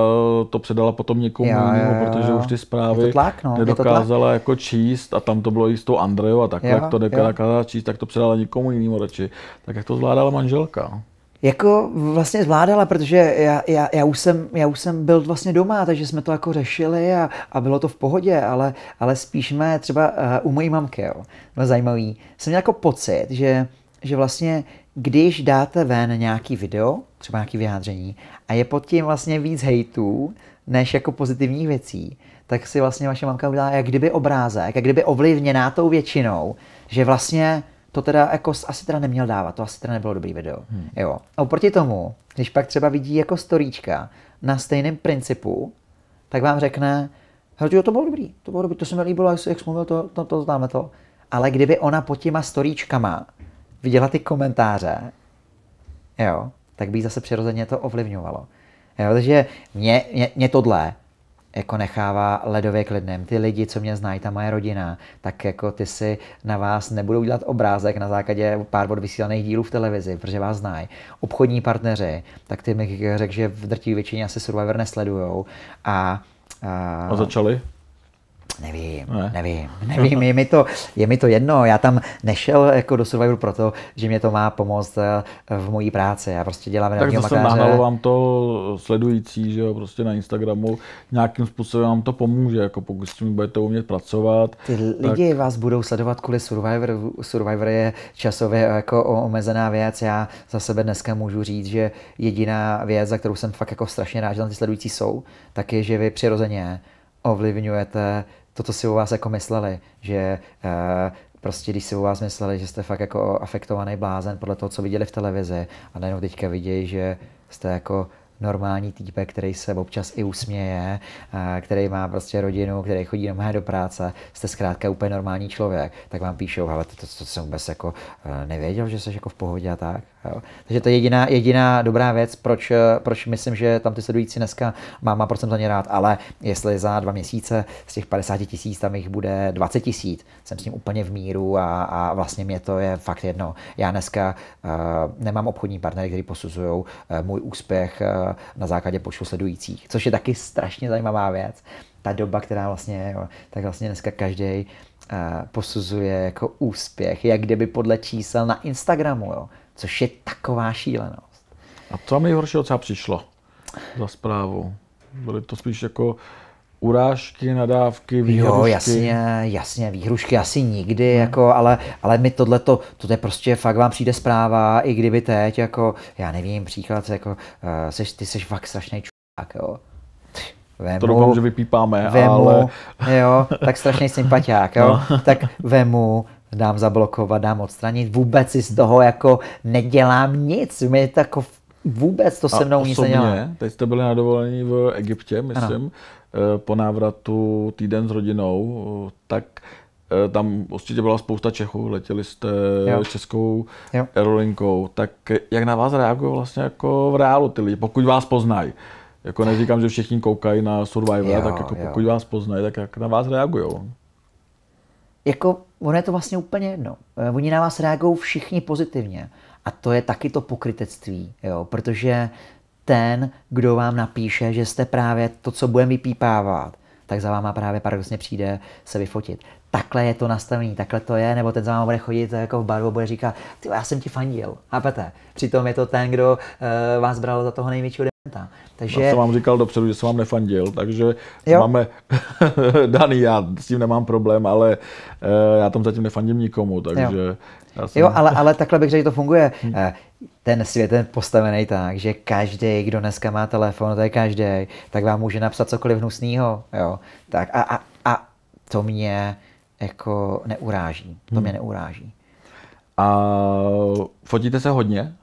to předala potom někomu jo, jinému, jo, jo. protože už ty zprávy tlak, no, nedokázala tlak. jako číst a tam to bylo i s tou Andrejou a tak, jo, jak to nedokázala číst, tak to předala někomu jinému radši. Tak jak to zvládala manželka? Jako vlastně zvládala, protože já, já, já, už jsem, já už jsem byl vlastně doma, takže jsme to jako řešili a, a bylo to v pohodě, ale, ale spíš jsme třeba uh, u mojí mamky, jo, bylo zajímavý, jsem měl jako pocit, že, že vlastně když dáte ven nějaký video, třeba nějaký vyjádření, a je pod tím vlastně víc hejtů, než jako pozitivních věcí, tak si vlastně vaše mamka udělá jak kdyby obrázek, jak kdyby ovlivněná tou většinou, že vlastně to teda jako asi teda neměl dávat, to asi teda nebylo dobrý video. Hmm. Jo. A oproti tomu, když pak třeba vidí jako storíčka na stejném principu, tak vám řekne, jo, to bylo dobrý, to bylo dobrý, to se mi líbilo, jak jak jsi mluvil, to, to, to známe to. Ale kdyby ona pod těma storíčkama viděla ty komentáře, jo, tak by zase přirozeně to ovlivňovalo. Jo, takže mě, mě, mě tohle jako nechává ledově klidným. Ty lidi, co mě znají, ta moje rodina, tak jako ty si na vás nebudou dělat obrázek na základě pár vysílaných dílů v televizi, protože vás znají. Obchodní partneři, tak ty mi řekl, že v drtivé většině asi Survivor nesledujou. A, a, a začali? Nevím, ne. nevím, nevím, je mi, to, je mi to jedno. Já tam nešel jako do Survivor, proto, že mě to má pomoct eh, v mojí práci. Já prostě dělám Tak makáře. nahnalo vám to sledující, že jo, prostě na Instagramu. Nějakým způsobem vám to pomůže, jako pokud s tím budete umět pracovat. Ty tak... lidi vás budou sledovat kvůli Survivor. Survivor je časově jako omezená věc. Já za sebe dneska můžu říct, že jediná věc, za kterou jsem fakt jako strašně rád, že tam ty sledující jsou, tak je, že vy přirozeně ovlivňujete to, co si u vás jako mysleli, že eh, prostě když si u vás mysleli, že jste fakt jako afektovaný blázen podle toho, co viděli v televizi a najednou teďka vidějí, že jste jako normální týpek, který se občas i usměje, který má prostě rodinu, který chodí normálně do práce, jste zkrátka úplně normální člověk, tak vám píšou, ale to, to, to jsem vůbec jako eh, nevěděl, že jsi jako v pohodě a tak. Jo. Takže to je jediná, jediná dobrá věc, proč, eh, proč myslím, že tam ty sledující dneska má, proč jsem za ně rád, ale jestli za dva měsíce z těch 50 tisíc tam jich bude 20 tisíc, jsem s ním úplně v míru a, a vlastně mě to je fakt jedno. Já dneska uh, nemám obchodní partnery, kteří posuzují uh, můj úspěch uh, na základě počtu sledujících, což je taky strašně zajímavá věc. Ta doba, která vlastně, jo, tak vlastně dneska každý eh, posuzuje jako úspěch, jak kdyby podle čísel na Instagramu, jo, což je taková šílenost. A to mi nejhoršího třeba přišlo za zprávu. Byly to spíš jako urážky, nadávky, výhrušky. Jo, jasně, jasně, výhrušky asi nikdy, hmm. jako, ale, ale mi tohle to je prostě fakt vám přijde zpráva, i kdyby teď, jako, já nevím, příklad, jako, uh, seš, ty seš fakt strašný čurák, jo. Vemu, to doufám, že vypípáme, vemu, ale... jo, tak strašný sympatiák, jo. No. Tak vemu, dám zablokovat, dám odstranit, vůbec si z toho jako nedělám nic, mi jako vůbec to se mnou nic nedělá. teď jste byli na dovolení v Egyptě, myslím, ano Eh, po návratu týden s rodinou, eh, tak eh, tam určitě byla spousta Čechů, letěli jste jo. českou jo. aerolinkou, tak jak na vás reagují vlastně jako v reálu ty lidi, pokud vás poznají? Jako neříkám, že všichni koukají na Survivor, jo, tak jako jo. pokud vás poznají, tak jak na vás reagují? Jako, ono je to vlastně úplně jedno. Oni na vás reagují všichni pozitivně. A to je taky to pokrytectví, jo? protože uh, ten, kdo vám napíše, že jste právě to, co budeme vypípávat, tak za váma právě paradoxně přijde se vyfotit. Takhle je to nastavení, takhle to je, nebo ten za váma bude chodit jako v baru a bude říkat, ty já jsem ti fandil, chápete? Přitom je to ten, kdo uh, vás bral za toho největšího dementa. Takže... Já jsem vám říkal dopředu, že jsem vám nefandil, takže jo. máme daný, já s tím nemám problém, ale uh, já tam zatím nefandím nikomu, takže... Jo. Jsem... jo, ale, ale takhle bych řekl, že to funguje. Hm. Eh, ten svět je postavený tak, že každý, kdo dneska má telefon, to je každý, tak vám může napsat cokoliv hnusného. Jo? Tak a, a, a to mě jako neuráží. To mě hmm. neuráží. A fotíte se hodně?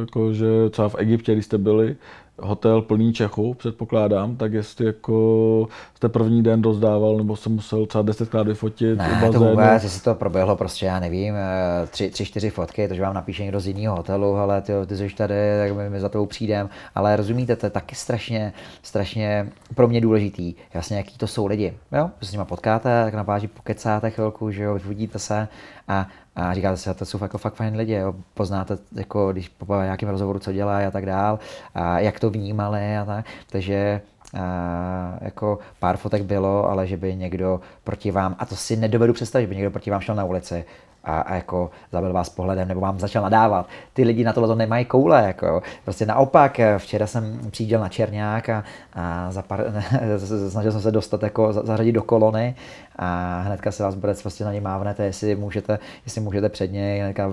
Jako, že třeba v Egyptě, když jste byli, hotel plný Čechů, předpokládám, tak jestli jako jste první den rozdával, nebo jsem musel třeba desetkrát vyfotit ne, bazénu. to vůbec, jestli to proběhlo, prostě já nevím, eh, tři, tři čtyři fotky, to, že vám napíše někdo z jiného hotelu, ale ty, ty jsi tady, tak my, my za tou přijdem, ale rozumíte, to je taky strašně, strašně pro mě důležitý, jasně, jaký to jsou lidi, jo, se s nima potkáte, tak na pláži pokecáte chvilku, že jo, vyfotíte se a, a říkáte si, to jsou jako fakt fajn lidi, jo. poznáte, jako, když po nějakém rozhovoru, co dělá a tak dál, a jak to vnímali a tak, takže a, jako pár fotek bylo, ale že by někdo proti vám a to si nedovedu představit, že by někdo proti vám šel na ulici a, a jako zabil vás pohledem nebo vám začal nadávat. Ty lidi na tohle to nemají koule. Jako. Prostě naopak, eh, včera jsem přijížděl na Černák a, a zapar, snažil jsem se dostat jako zařadit do kolony a hnedka se vás bude prostě na ně mávnete, jestli můžete, jestli můžete před něj, hnedka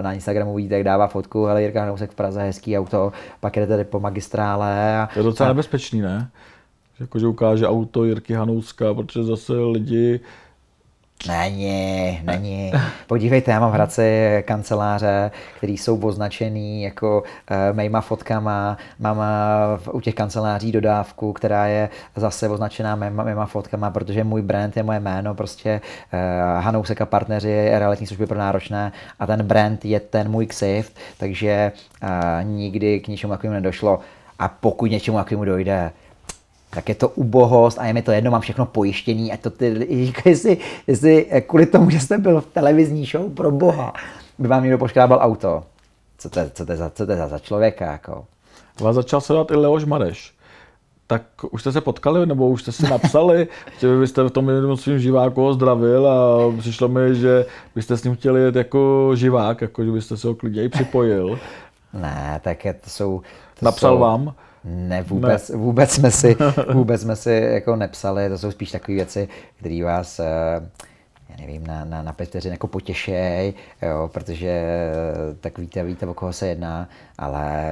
na Instagramu vidíte, jak dává fotku, ale Jirka Hnousek v Praze, hezký auto, pak jdete po magistrále. A, to je docela nebezpečný, ne? Jakože ukáže auto Jirky Hanouska, protože zase lidi Není, není. Podívejte, já mám v Hradci kanceláře, které jsou označený jako e, mýma fotkama. Mám v, eh, u těch kanceláří dodávku, která je zase označená mýma, mýma fotkama, protože můj brand je moje jméno, prostě e, Hanousek a partneři realitní služby pro náročné a ten brand je ten můj ksift, takže e, nikdy k ničemu takovému nedošlo. A pokud něčemu takovému dojde, tak je to ubohost a je mi to jedno, mám všechno pojištění. A to ty, jestli, jestli eh, kvůli tomu, že jste byl v televizní show, pro boha, by vám někdo poškrábal auto. Co to, co to, za, co to za, za člověka? Jako? Vás začal dát i Leoš Mareš. Tak už jste se potkali, nebo už jste si napsali, že byste v tom jednom svým živáku ho zdravil a přišlo mi, že byste s ním chtěli jít jako živák, jako že byste se ho klidně i připojil. Ne, tak je, to jsou... To Napsal jsou... vám? Ne, vůbec, ne. vůbec jsme si, vůbec jsme si jako nepsali, to jsou spíš takové věci, které vás eh, já nevím, na, na, na pět jako potěšej, jo, protože eh, tak víte, víte, o koho se jedná, ale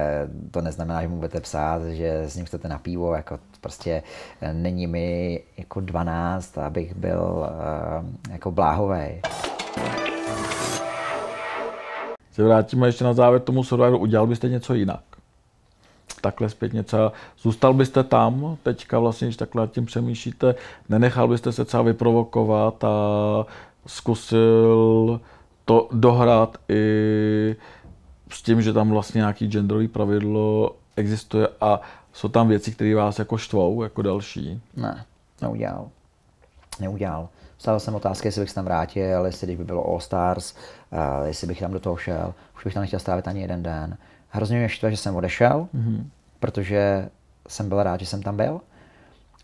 to neznamená, že mu budete psát, že s ním chcete na pivo, jako prostě eh, není mi jako 12, abych byl jako bláhovej. Se vrátíme ještě na závěr tomu Survivoru. Udělal byste něco jinak? takhle zpětně třeba zůstal byste tam teďka vlastně, když takhle tím přemýšlíte, nenechal byste se třeba vyprovokovat a zkusil to dohrát i s tím, že tam vlastně nějaký genderový pravidlo existuje a jsou tam věci, které vás jako štvou, jako další? Ne, neudělal. Neudělal. Stával jsem otázky, jestli bych se tam vrátil, jestli by bylo All Stars, uh, jestli bych tam do toho šel. Už bych tam nechtěl strávit ani jeden den. Hrozně mě štve, že jsem odešel, mm-hmm. protože jsem byl rád, že jsem tam byl,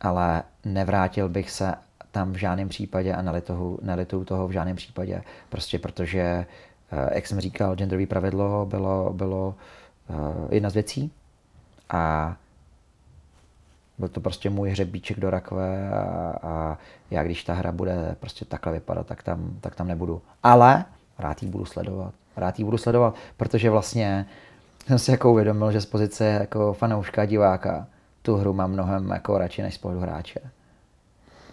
ale nevrátil bych se tam v žádném případě a nelituju, nelituju toho v žádném případě. Prostě protože, eh, jak jsem říkal, genderové pravidlo bylo, bylo eh, jedna z věcí a byl to prostě můj hřebíček do rakve a, a já když ta hra bude prostě takhle vypadat, tak tam, tak tam nebudu. Ale rád ji budu sledovat. Rád ji budu sledovat, protože vlastně jsem si jako uvědomil, že z pozice jako fanouška, diváka, tu hru mám mnohem jako radši než z pohledu hráče.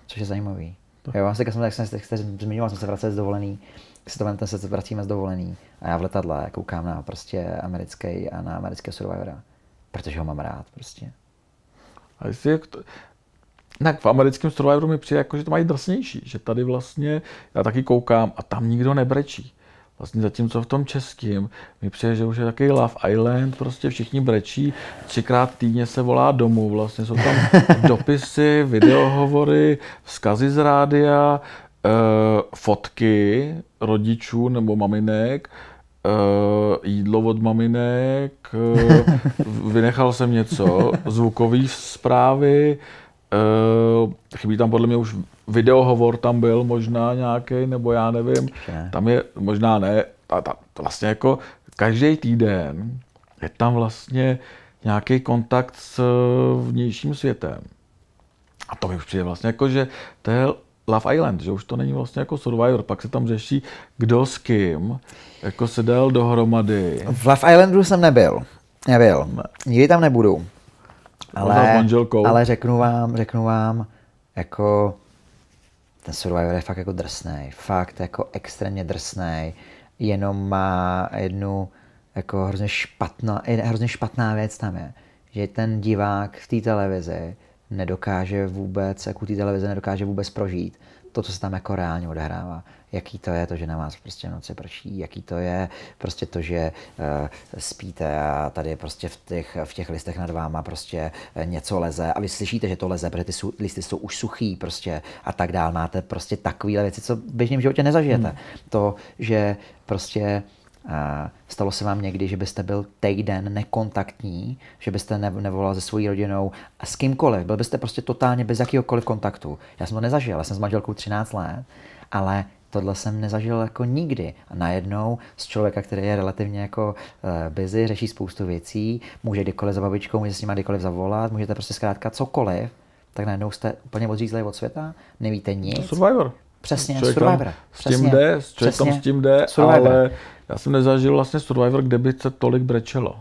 Což je zajímavý. Tak. Jo, vlastně, jsem, jak jsem, se, jsem zmiňoval, jsem se vracel z dovolený, se to se vracíme z dovolený a já v letadle koukám na prostě americký a na americké Survivora, protože ho mám rád prostě. A jestli jak to, tak v americkém Survivoru mi přijde, jako, že to mají drsnější, že tady vlastně já taky koukám a tam nikdo nebrečí. Vlastně zatímco v tom českým mi přijde, že už je takový Love Island, prostě všichni brečí, třikrát týdně se volá domů, vlastně jsou tam dopisy, videohovory, vzkazy z rádia, e, fotky rodičů nebo maminek, Uh, jídlo od maminek, uh, vynechal jsem něco, zvukové zprávy, uh, chybí tam podle mě už videohovor tam byl možná nějaký, nebo já nevím. Ne. Tam je, možná ne, ta, tam vlastně jako každý týden je tam vlastně nějaký kontakt s eh, vnějším světem. A to mi už přijde vlastně jako, že to je Love Island, že už to není vlastně jako Survivor, pak se tam řeší, kdo s kým jako se dal dohromady. V Love Islandu jsem nebyl, nebyl, nikdy tam nebudu. Ale, ale řeknu vám, řeknu vám, jako ten Survivor je fakt jako drsný, fakt jako extrémně drsný, jenom má jednu jako hrozně špatná, hrozně špatná věc tam je, že ten divák v té televizi nedokáže vůbec, jako té televize nedokáže vůbec prožít to, co se tam jako reálně odehrává jaký to je to, že na vás prostě v noci prší, jaký to je prostě to, že uh, spíte a tady prostě v těch, v těch listech nad váma prostě eh, něco leze a vy slyšíte, že to leze, protože ty su, listy jsou už suchý prostě a tak dál. Máte prostě takovýhle věci, co v běžném životě nezažijete. Hmm. To, že prostě a eh, stalo se vám někdy, že byste byl týden nekontaktní, že byste ne- nevolal se svojí rodinou a s kýmkoliv, byl byste prostě totálně bez jakýhokoliv kontaktu. Já jsem to nezažil, já jsem s manželkou 13 let, ale tohle jsem nezažil jako nikdy. A najednou z člověka, který je relativně jako eh, busy, řeší spoustu věcí, může kdykoliv za babičkou, může s nima kdykoliv zavolat, můžete prostě zkrátka cokoliv, tak najednou jste úplně odřízli od světa, nevíte nic. Survivor. Přesně, člověk Survivor. s tím jde, člověk s tím jde, ale já jsem nezažil vlastně Survivor, kde by se tolik brečelo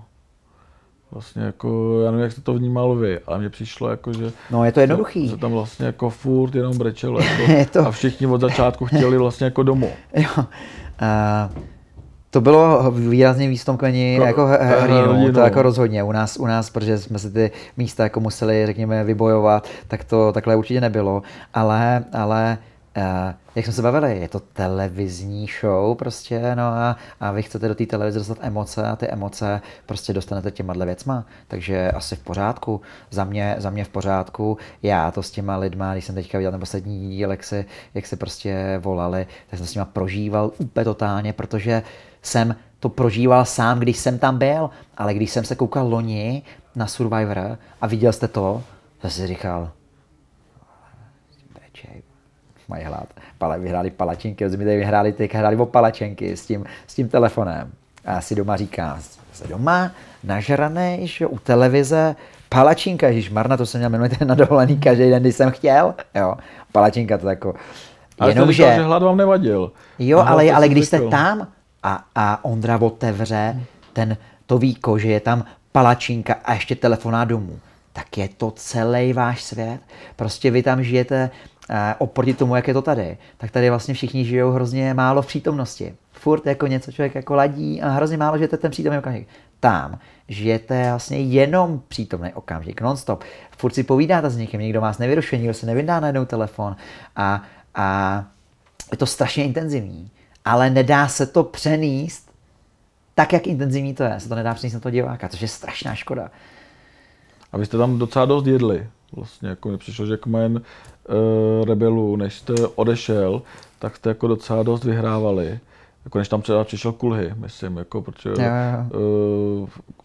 vlastně jako, já nevím, jak jste to vnímal vy, ale mně přišlo jako, že... No je to jednoduchý. Že, že tam vlastně jako furt jenom brečelo jako, je to... a všichni od začátku chtěli vlastně jako domů. jo. Uh, to bylo výrazně víc v tom kmeni no, jako, jako eh, hrínu, to jako rozhodně. U nás, u nás, protože jsme si ty místa jako museli, řekněme, vybojovat, tak to takhle určitě nebylo. Ale, ale uh, Uh, jak jsme se bavili, je to televizní show prostě, no a, a vy chcete do té televize dostat emoce a ty emoce prostě dostanete těma věcma, takže asi v pořádku, za mě, za mě v pořádku, já to s těma lidma, když jsem teďka viděl ten poslední díl, jak si, jak si prostě volali, tak jsem s nima prožíval úplně totálně, protože jsem to prožíval sám, když jsem tam byl, ale když jsem se koukal loni na Survivor a viděl jste to, tak si říkal, mají hrát. Pala, vyhráli palačinky, tady vyhráli, teď hráli o palačenky s tím, s tím telefonem. A si doma říká, se doma, nažranej, že u televize, palačinka, když marna, to jsem měl minulý na dovolený každý den, když jsem chtěl, jo, palačinka to jako, ale jenom, říkal, že... že hlad vám nevadil. Jo, Aha, ale, ale když jste řekl. tam a, a Ondra otevře ten, to víko, že je tam palačinka a ještě telefoná domů, tak je to celý váš svět. Prostě vy tam žijete Eh, oproti tomu, jak je to tady, tak tady vlastně všichni žijou hrozně málo v přítomnosti. Furt jako něco člověk jako ladí a hrozně málo žijete ten přítomný okamžik. Tam žijete vlastně jenom přítomný okamžik, nonstop. Furt si povídáte s někým, někdo vás nevyrušuje, někdo se na jednou telefon a, a je to strašně intenzivní. Ale nedá se to přenést tak, jak intenzivní to je. Se to nedá přenést na to diváka, což je strašná škoda. A vy jste tam docela dost jedli. Vlastně jako mi přišlo, že kmen jako uh, rebelů, než jste odešel, tak jste jako docela dost vyhrávali. Jako než tam třeba přišel Kulhy, myslím, jako protože... Jo, jo.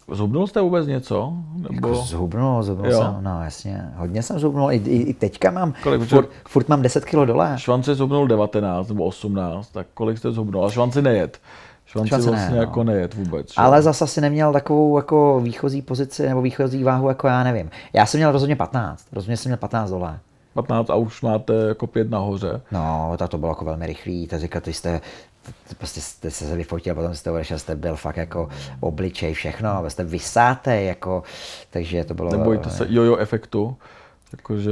Uh, zhubnul jste vůbec něco? Nebo... Jako zhubnul, zhubnul jo. jsem, no jasně. Hodně jsem zhubnul, i, i, i teďka mám, kolik, furt, protože... furt, mám 10 kg dole. Švanci zhubnul 19 nebo 18, tak kolik jste zhubnul? A švanci nejet. Švanci, švanci vlastně ne, jako no. jako nejet vůbec. Že? Ale zase si neměl takovou jako výchozí pozici nebo výchozí váhu, jako já nevím. Já jsem měl rozhodně 15, rozhodně jsem měl 15 dole. 15 a už máte jako pět nahoře. No, tak to bylo jako velmi rychlý, to říkat, ty jste prostě jste se vyfotil, potom jste odešel, jste byl fakt jako obličej, všechno, jste vysáté, jako, takže to bylo... Nebojte se jojo efektu, jakože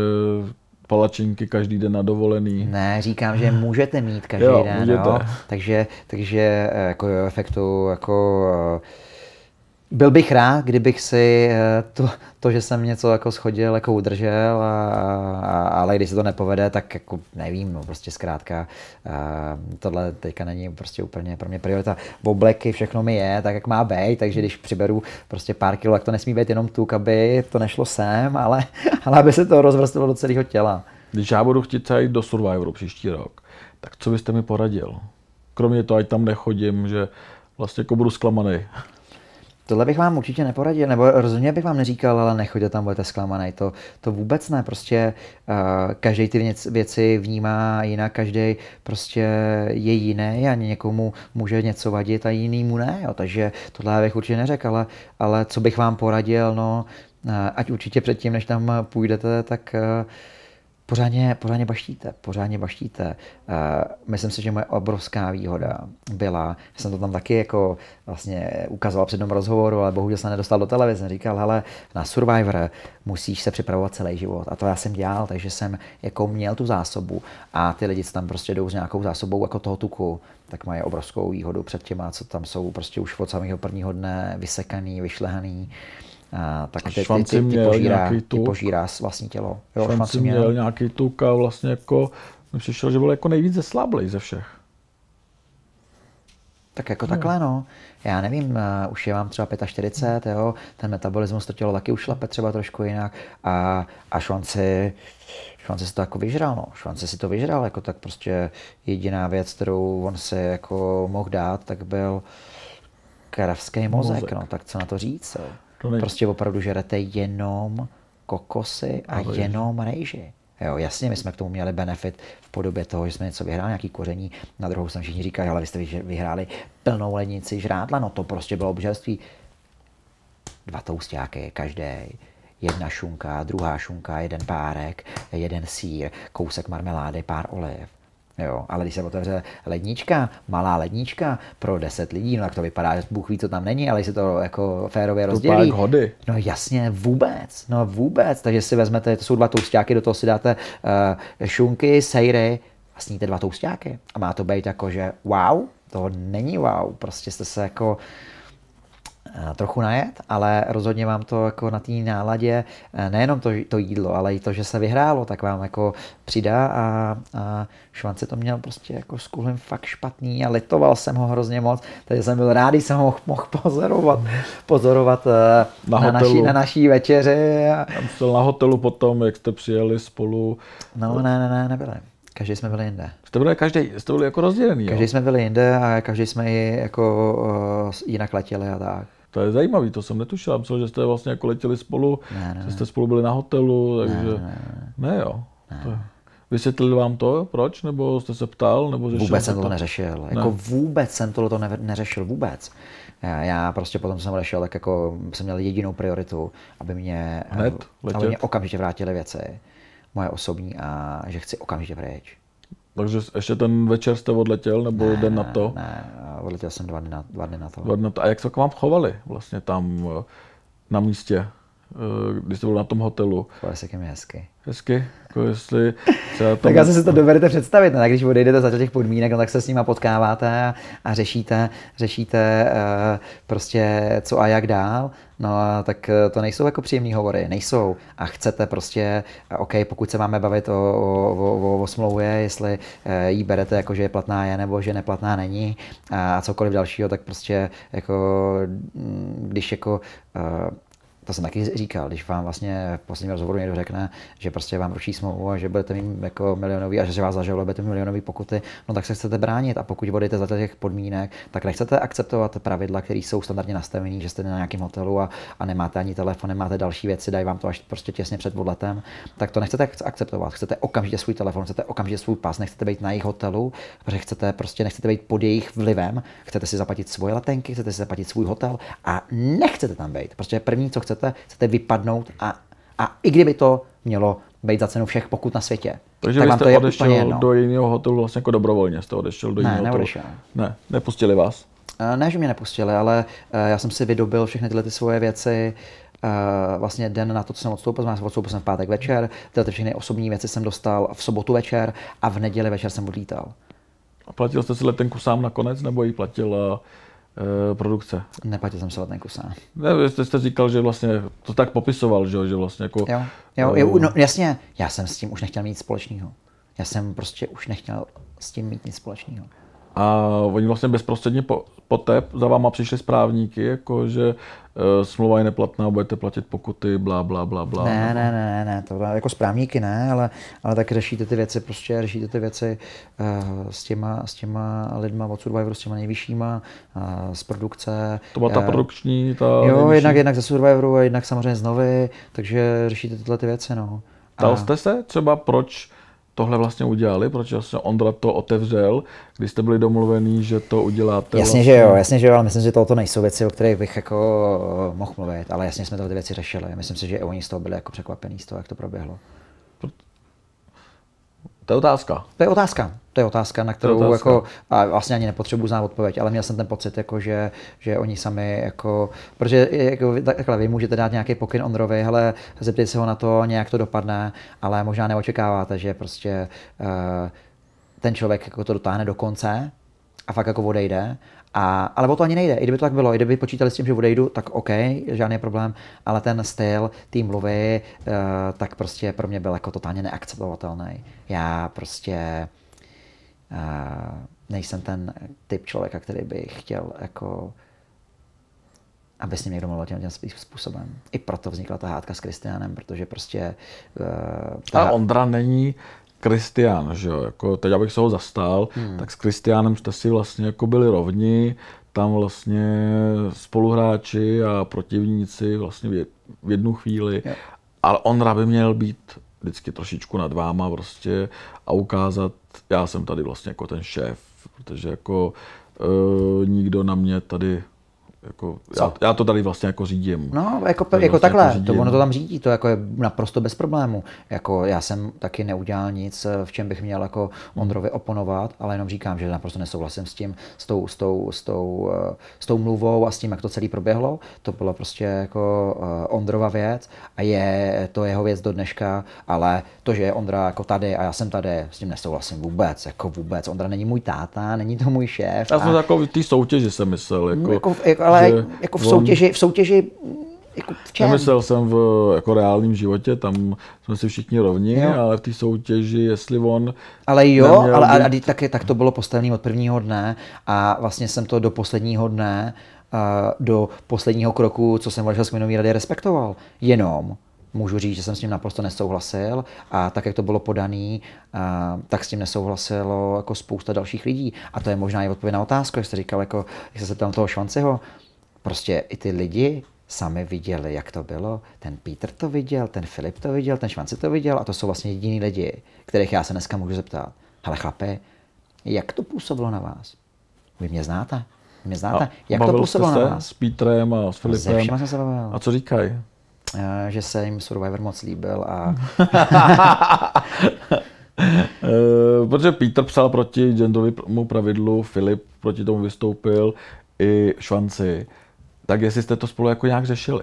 palačinky každý den na dovolený. Ne, říkám, že můžete mít každý jo, den, můžete. Jo? takže, takže eh, jako jojo efektu, jako eh, byl bych rád, kdybych si eh, to, to že jsem něco jako schodil, jako udržel, a, a, ale když se to nepovede, tak jako nevím, no prostě zkrátka a, eh, tohle teďka není prostě úplně pro mě priorita. V obleky všechno mi je tak, jak má být, takže když přiberu prostě pár kilo, tak to nesmí být jenom tuk, aby to nešlo sem, ale, ale aby se to rozvrstilo do celého těla. Když já budu chtít jít do Survivoru příští rok, tak co byste mi poradil? Kromě toho, ať tam nechodím, že vlastně jako budu zklamaný. Tohle bych vám určitě neporadil, nebo rozhodně bych vám neříkal, ale nechoďte tam, budete zklamaný. To, to vůbec ne, prostě uh, eh, každý ty věc, věci vnímá jinak, každý prostě je jiný a někomu může něco vadit a jinýmu ne, jo. takže tohle bych určitě neřekl, ale, ale co bych vám poradil, no, uh, ať určitě předtím, než tam půjdete, tak uh, pořádně, pořádně baštíte, pořádně baštíte. Eh, myslím si, že moje obrovská výhoda byla, jsem to tam taky jako vlastně ukazoval před tom rozhovoru, ale bohužel jsem nedostal do televize, říkal, hele, na Survivor musíš se připravovat celý život. A to já jsem dělal, takže jsem jako měl tu zásobu a ty lidi, co tam prostě jdou s nějakou zásobou jako toho tuku, tak mají obrovskou výhodu před těma, co tam jsou prostě už od samého prvního dne vysekaný, vyšlehaný. Uh, a, tak ty, ty, ty, ty, požírá, ty požírá vlastní tělo. Jo, švanci měl, měl nějaký tuk a vlastně jako mi přišel, že byl jako nejvíc zeslablý ze všech. Tak jako no. takhle, no. Já nevím, uh, už je vám třeba 45, jo, ten metabolismus to tělo taky už lepe třeba trošku jinak a, a švanci, švanci si to jako vyžral, no. Švanci si to vyžral, jako tak prostě jediná věc, kterou on si jako mohl dát, tak byl kravský mozek, mozek. no, tak co na to říct, jo. To nejde. prostě opravdu žerete jenom kokosy a, Ahoj. jenom rejži. Jo, jasně, my jsme k tomu měli benefit v podobě toho, že jsme něco vyhráli, nějaký koření. Na druhou jsem všichni říkají, ale vy jste vyhráli plnou lednici žrádla, no to prostě bylo obželství. Dva toustáky, každý jedna šunka, druhá šunka, jeden párek, jeden sír, kousek marmelády, pár oliv. Jo, ale když se otevře lednička, malá lednička pro 10 lidí, no tak to vypadá, že Bůh ví, co tam není, ale když se to jako férově rozdělí. To hody. No jasně, vůbec, no vůbec. Takže si vezmete, to jsou dva toustáky, do toho si dáte uh, šunky, sejry a sníte dva toustáky. A má to být jako, že wow, to není wow, prostě jste se jako Eh, trochu najet, ale rozhodně vám to jako na té náladě, eh, nejenom to, to jídlo, ale i to, že se vyhrálo, tak vám jako přidá a, a Švance to měl prostě jako s kuhlem fakt špatný a litoval jsem ho hrozně moc, takže jsem byl rád, jsem ho mohl pozorovat, pozorovat eh, na, na, hotelu. naší, na naší večeři. A... Tam jste na hotelu potom, jak jste přijeli spolu. No ne, ne, ne, nebyli. Každý jsme byli jinde. Jste byli, každý, jste byli jako rozdělený, Každý jo? jsme byli jinde a každý jsme i jako uh, jinak letěli a tak. To je zajímavý, to jsem netušil. myslel, že jste vlastně jako letěli spolu, ne, ne, že jste spolu byli na hotelu, takže... Ne, ne, ne. jo. Ne. To... Vysvětlil vám to, proč, nebo jste se ptal, nebo řešil? Vůbec jsem to neřešil, ne. jako vůbec jsem tohle to neřešil, vůbec. Já prostě potom jsem odešel, tak jako jsem měl jedinou prioritu, aby mě, Hned, aby mě okamžitě vrátili věci, moje osobní, a že chci okamžitě pryč. Takže ještě ten večer jste odletěl, nebo ne, den na to? Ne, odletěl jsem dva dny na, dva dny na to. Dva dny na to. A jak se k vám chovali vlastně tam eh, na místě? Eh, když jste byl na tom hotelu. Kolesek je mi hezky. Hezky? Jako jestli tak asi si to dovedete představit, ne? když odejdete za těch podmínek, no, tak se s nima potkáváte a, a řešíte, řešíte uh, prostě co a jak dál. No tak eh, to nejsou jako příjemný hovory, nejsou. A chcete prostě, OK, pokud se máme bavit o, o, o, o smlouvě, jestli jí berete jako, že je platná je nebo že neplatná není a, a cokoliv dalšího, tak prostě jako, mm, když jako uh, to jsem taky říkal, když vám vlastně v posledním rozhovoru někdo řekne, že prostě vám ruší smlouvu a že budete mít jako milionový a že vás zažalo, budete mít milionový pokuty, no tak se chcete bránit a pokud budete za těch podmínek, tak nechcete akceptovat pravidla, které jsou standardně nastavené, že jste na nějakém hotelu a, a nemáte ani telefon, nemáte další věci, dají vám to až prostě těsně před odletem, tak to nechcete akceptovat. Chcete okamžitě svůj telefon, chcete okamžitě svůj pas, nechcete být na jejich hotelu, protože chcete prostě nechcete být pod jejich vlivem, chcete si zaplatit svoje letenky, chcete si zaplatit svůj hotel a nechcete tam být. Prostě první, co chcete, chcete, chcete vypadnout a, a i kdyby to mělo být za cenu všech pokud na světě. Takže tak vy jste to je odešel úplně do jiného hotelu vlastně jako dobrovolně, jste odešel do ne, jiného hotelu. Ne, nepustili vás? Eh, ne, že mě nepustili, ale eh, já jsem si vydobil všechny tyhle ty svoje věci eh, vlastně den na to, co jsem odstoupil, znamená, odstoupil jsem v pátek večer, tyhle ty všechny osobní věci jsem dostal v sobotu večer a v neděli večer jsem odlítal. A platil jste si letenku sám nakonec, nebo ji platil Eh, produkce. Neplatil jsem se letné Ne, Ne, jste, jste říkal, že vlastně to tak popisoval, že, že vlastně jako... Jo, jo, jo, eh, no jasně, já jsem s tím už nechtěl mít společného. Já jsem prostě už nechtěl s tím mít nic společného. A oni vlastně bezprostředně po, poté za váma přišli správníky, jako že e, smlouva je neplatná, budete platit pokuty, blá, blá, blá, blá. Ne, ne, ne, ne, to jako správníky ne, ale, ale tak řešíte ty věci, prostě řešíte ty věci e, s, těma, s těma lidma od Survivor, prostě s těma nejvyššíma, e, z produkce. To byla ta e, produkční, ta Jo, nejvyšší. jednak, jednak ze Survivoru a jednak samozřejmě z Novy, takže řešíte tyhle ty věci, no. Ptal jste se třeba, proč tohle vlastně udělali, protože vlastně Ondra to otevřel, když jste byli domluvený, že to uděláte. Jasně, vlastně... že jo, vlastně? jasně, že jo, ale myslím, že to nejsou věci, o kterých bych jako eh, mohl mluvit, ale jasně jsme to ty věci řešili. Myslím si, že i oni z toho byli jako překvapení z toho, jak to proběhlo. To je otázka. To je otázka. To je otázka, na kterou otázka. jako, a vlastně ani nepotřebuji znát odpověď, ale měl jsem ten pocit, jako, že, že oni sami, jako, protože jako, takhle, vy můžete dát nějaký pokyn Ondrovi, ale zeptejte se ho na to, nějak to dopadne, ale možná neočekáváte, že prostě uh, ten člověk jako to dotáhne do konce a fakt jako odejde a, ale o to ani nejde. I kdyby to tak bylo, i kdyby počítali s tím, že odejdu, tak OK, žádný problém, ale ten styl té mluvy, uh, tak prostě pro mě byl jako totálně neakceptovatelný. Já prostě uh, nejsem ten typ člověka, který by chtěl jako aby s ním někdo mluvil tím, tím způsobem. I proto vznikla ta hádka s Kristianem, protože prostě... Uh, ta... Ale Ondra není Kristián, že jo, jako teď abych se ho zastal, hmm. tak s Kristiánem jste si vlastně jako byli rovni, tam vlastně spoluhráči a protivníci vlastně v jednu chvíli, yeah. ale on by měl být vždycky trošičku nad váma prostě a ukázat, já jsem tady vlastně jako ten šéf, protože jako e, nikdo na mě tady jako, já, já, to tady vlastně jako řídím. No, jako, tady jako vlastně takhle, jako to ono to tam řídí, to jako je naprosto bez problému. Jako já jsem taky neudělal nic, eh, v čem bych měl jako Ondrovi oponovat, ale jenom říkám, že naprosto nesouhlasím s tím, s tou, s tou, s tou, eh, s tou mluvou a s tím, jak to celý proběhlo. To bylo prostě jako eh, Ondrova věc a je to jeho věc do dneška, ale to, že je Ondra jako tady a já jsem tady, s tím nesouhlasím vůbec, jako vůbec. Ondra není můj táta, není to můj šéf. Já a... jsem jako v té soutěži jsem myslel. Jako, jako, jako ale ale že jako v soutěži, on... v soutěži jako v čem? Nemyslel jsem v jako reálném životě, tam jsme si všichni rovni, jo. ale v té soutěži, jestli on... Ale jo, ale být... a, a, tak, tak to bylo postavené od prvního dne a vlastně jsem to do posledního dne, a do posledního kroku, co jsem odešel s minulý rady, respektoval. Jenom můžu říct, že jsem s ním naprosto nesouhlasil a tak, jak to bylo podaný, a, tak s tím nesouhlasilo jako spousta dalších lidí. A to je možná i odpověď na otázku, jak jste říkal, jako, jak jste se tam toho Švanceho, prostě i ty lidi sami viděli, jak to bylo. Ten Peter to viděl, ten Filip to viděl, ten Švanci to viděl a to jsou vlastně jediní lidi, kterých já se dneska můžu zeptat. Ale chlape, jak to působilo na vás? Vy mě znáte? Vy mě znáte? A jak to působilo na vás? s Petrem a s no, Filipem? Se se bavil. A co říkají? Eh, že se jim Survivor moc líbil a... uh, protože Peter psal proti genderovému pravidlu, Filip proti tomu vystoupil, i Švanci. Tak jestli jste to spolu jako nějak řešili?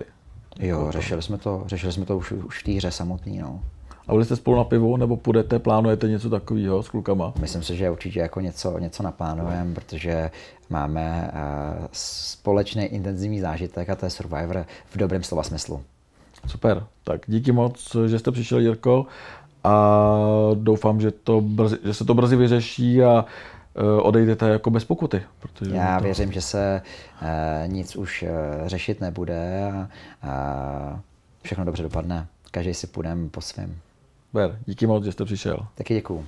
Jo, jako řešili jsme to, řešili jsme to už, už v té hře samotný, no. A byli jste spolu na pivo, nebo půjdete, plánujete něco takového s klukama? Myslím si, že určitě jako něco, něco naplánujeme, no. protože máme eh, společný intenzivní zážitek a to je Survivor v dobrém slova smyslu. Super, tak díky moc, že jste přišel, Jirko, a doufám, že, to brzy, že se to brzy vyřeší a Eh, odejdete jako bez pokuty. Protože Já to... věřím, že se eh, nic už eh, řešit nebude a, a všechno dobře dopadne. Každý si půjdeme po svém. Ber, díky moc, že jste přišel. Taky děkuju.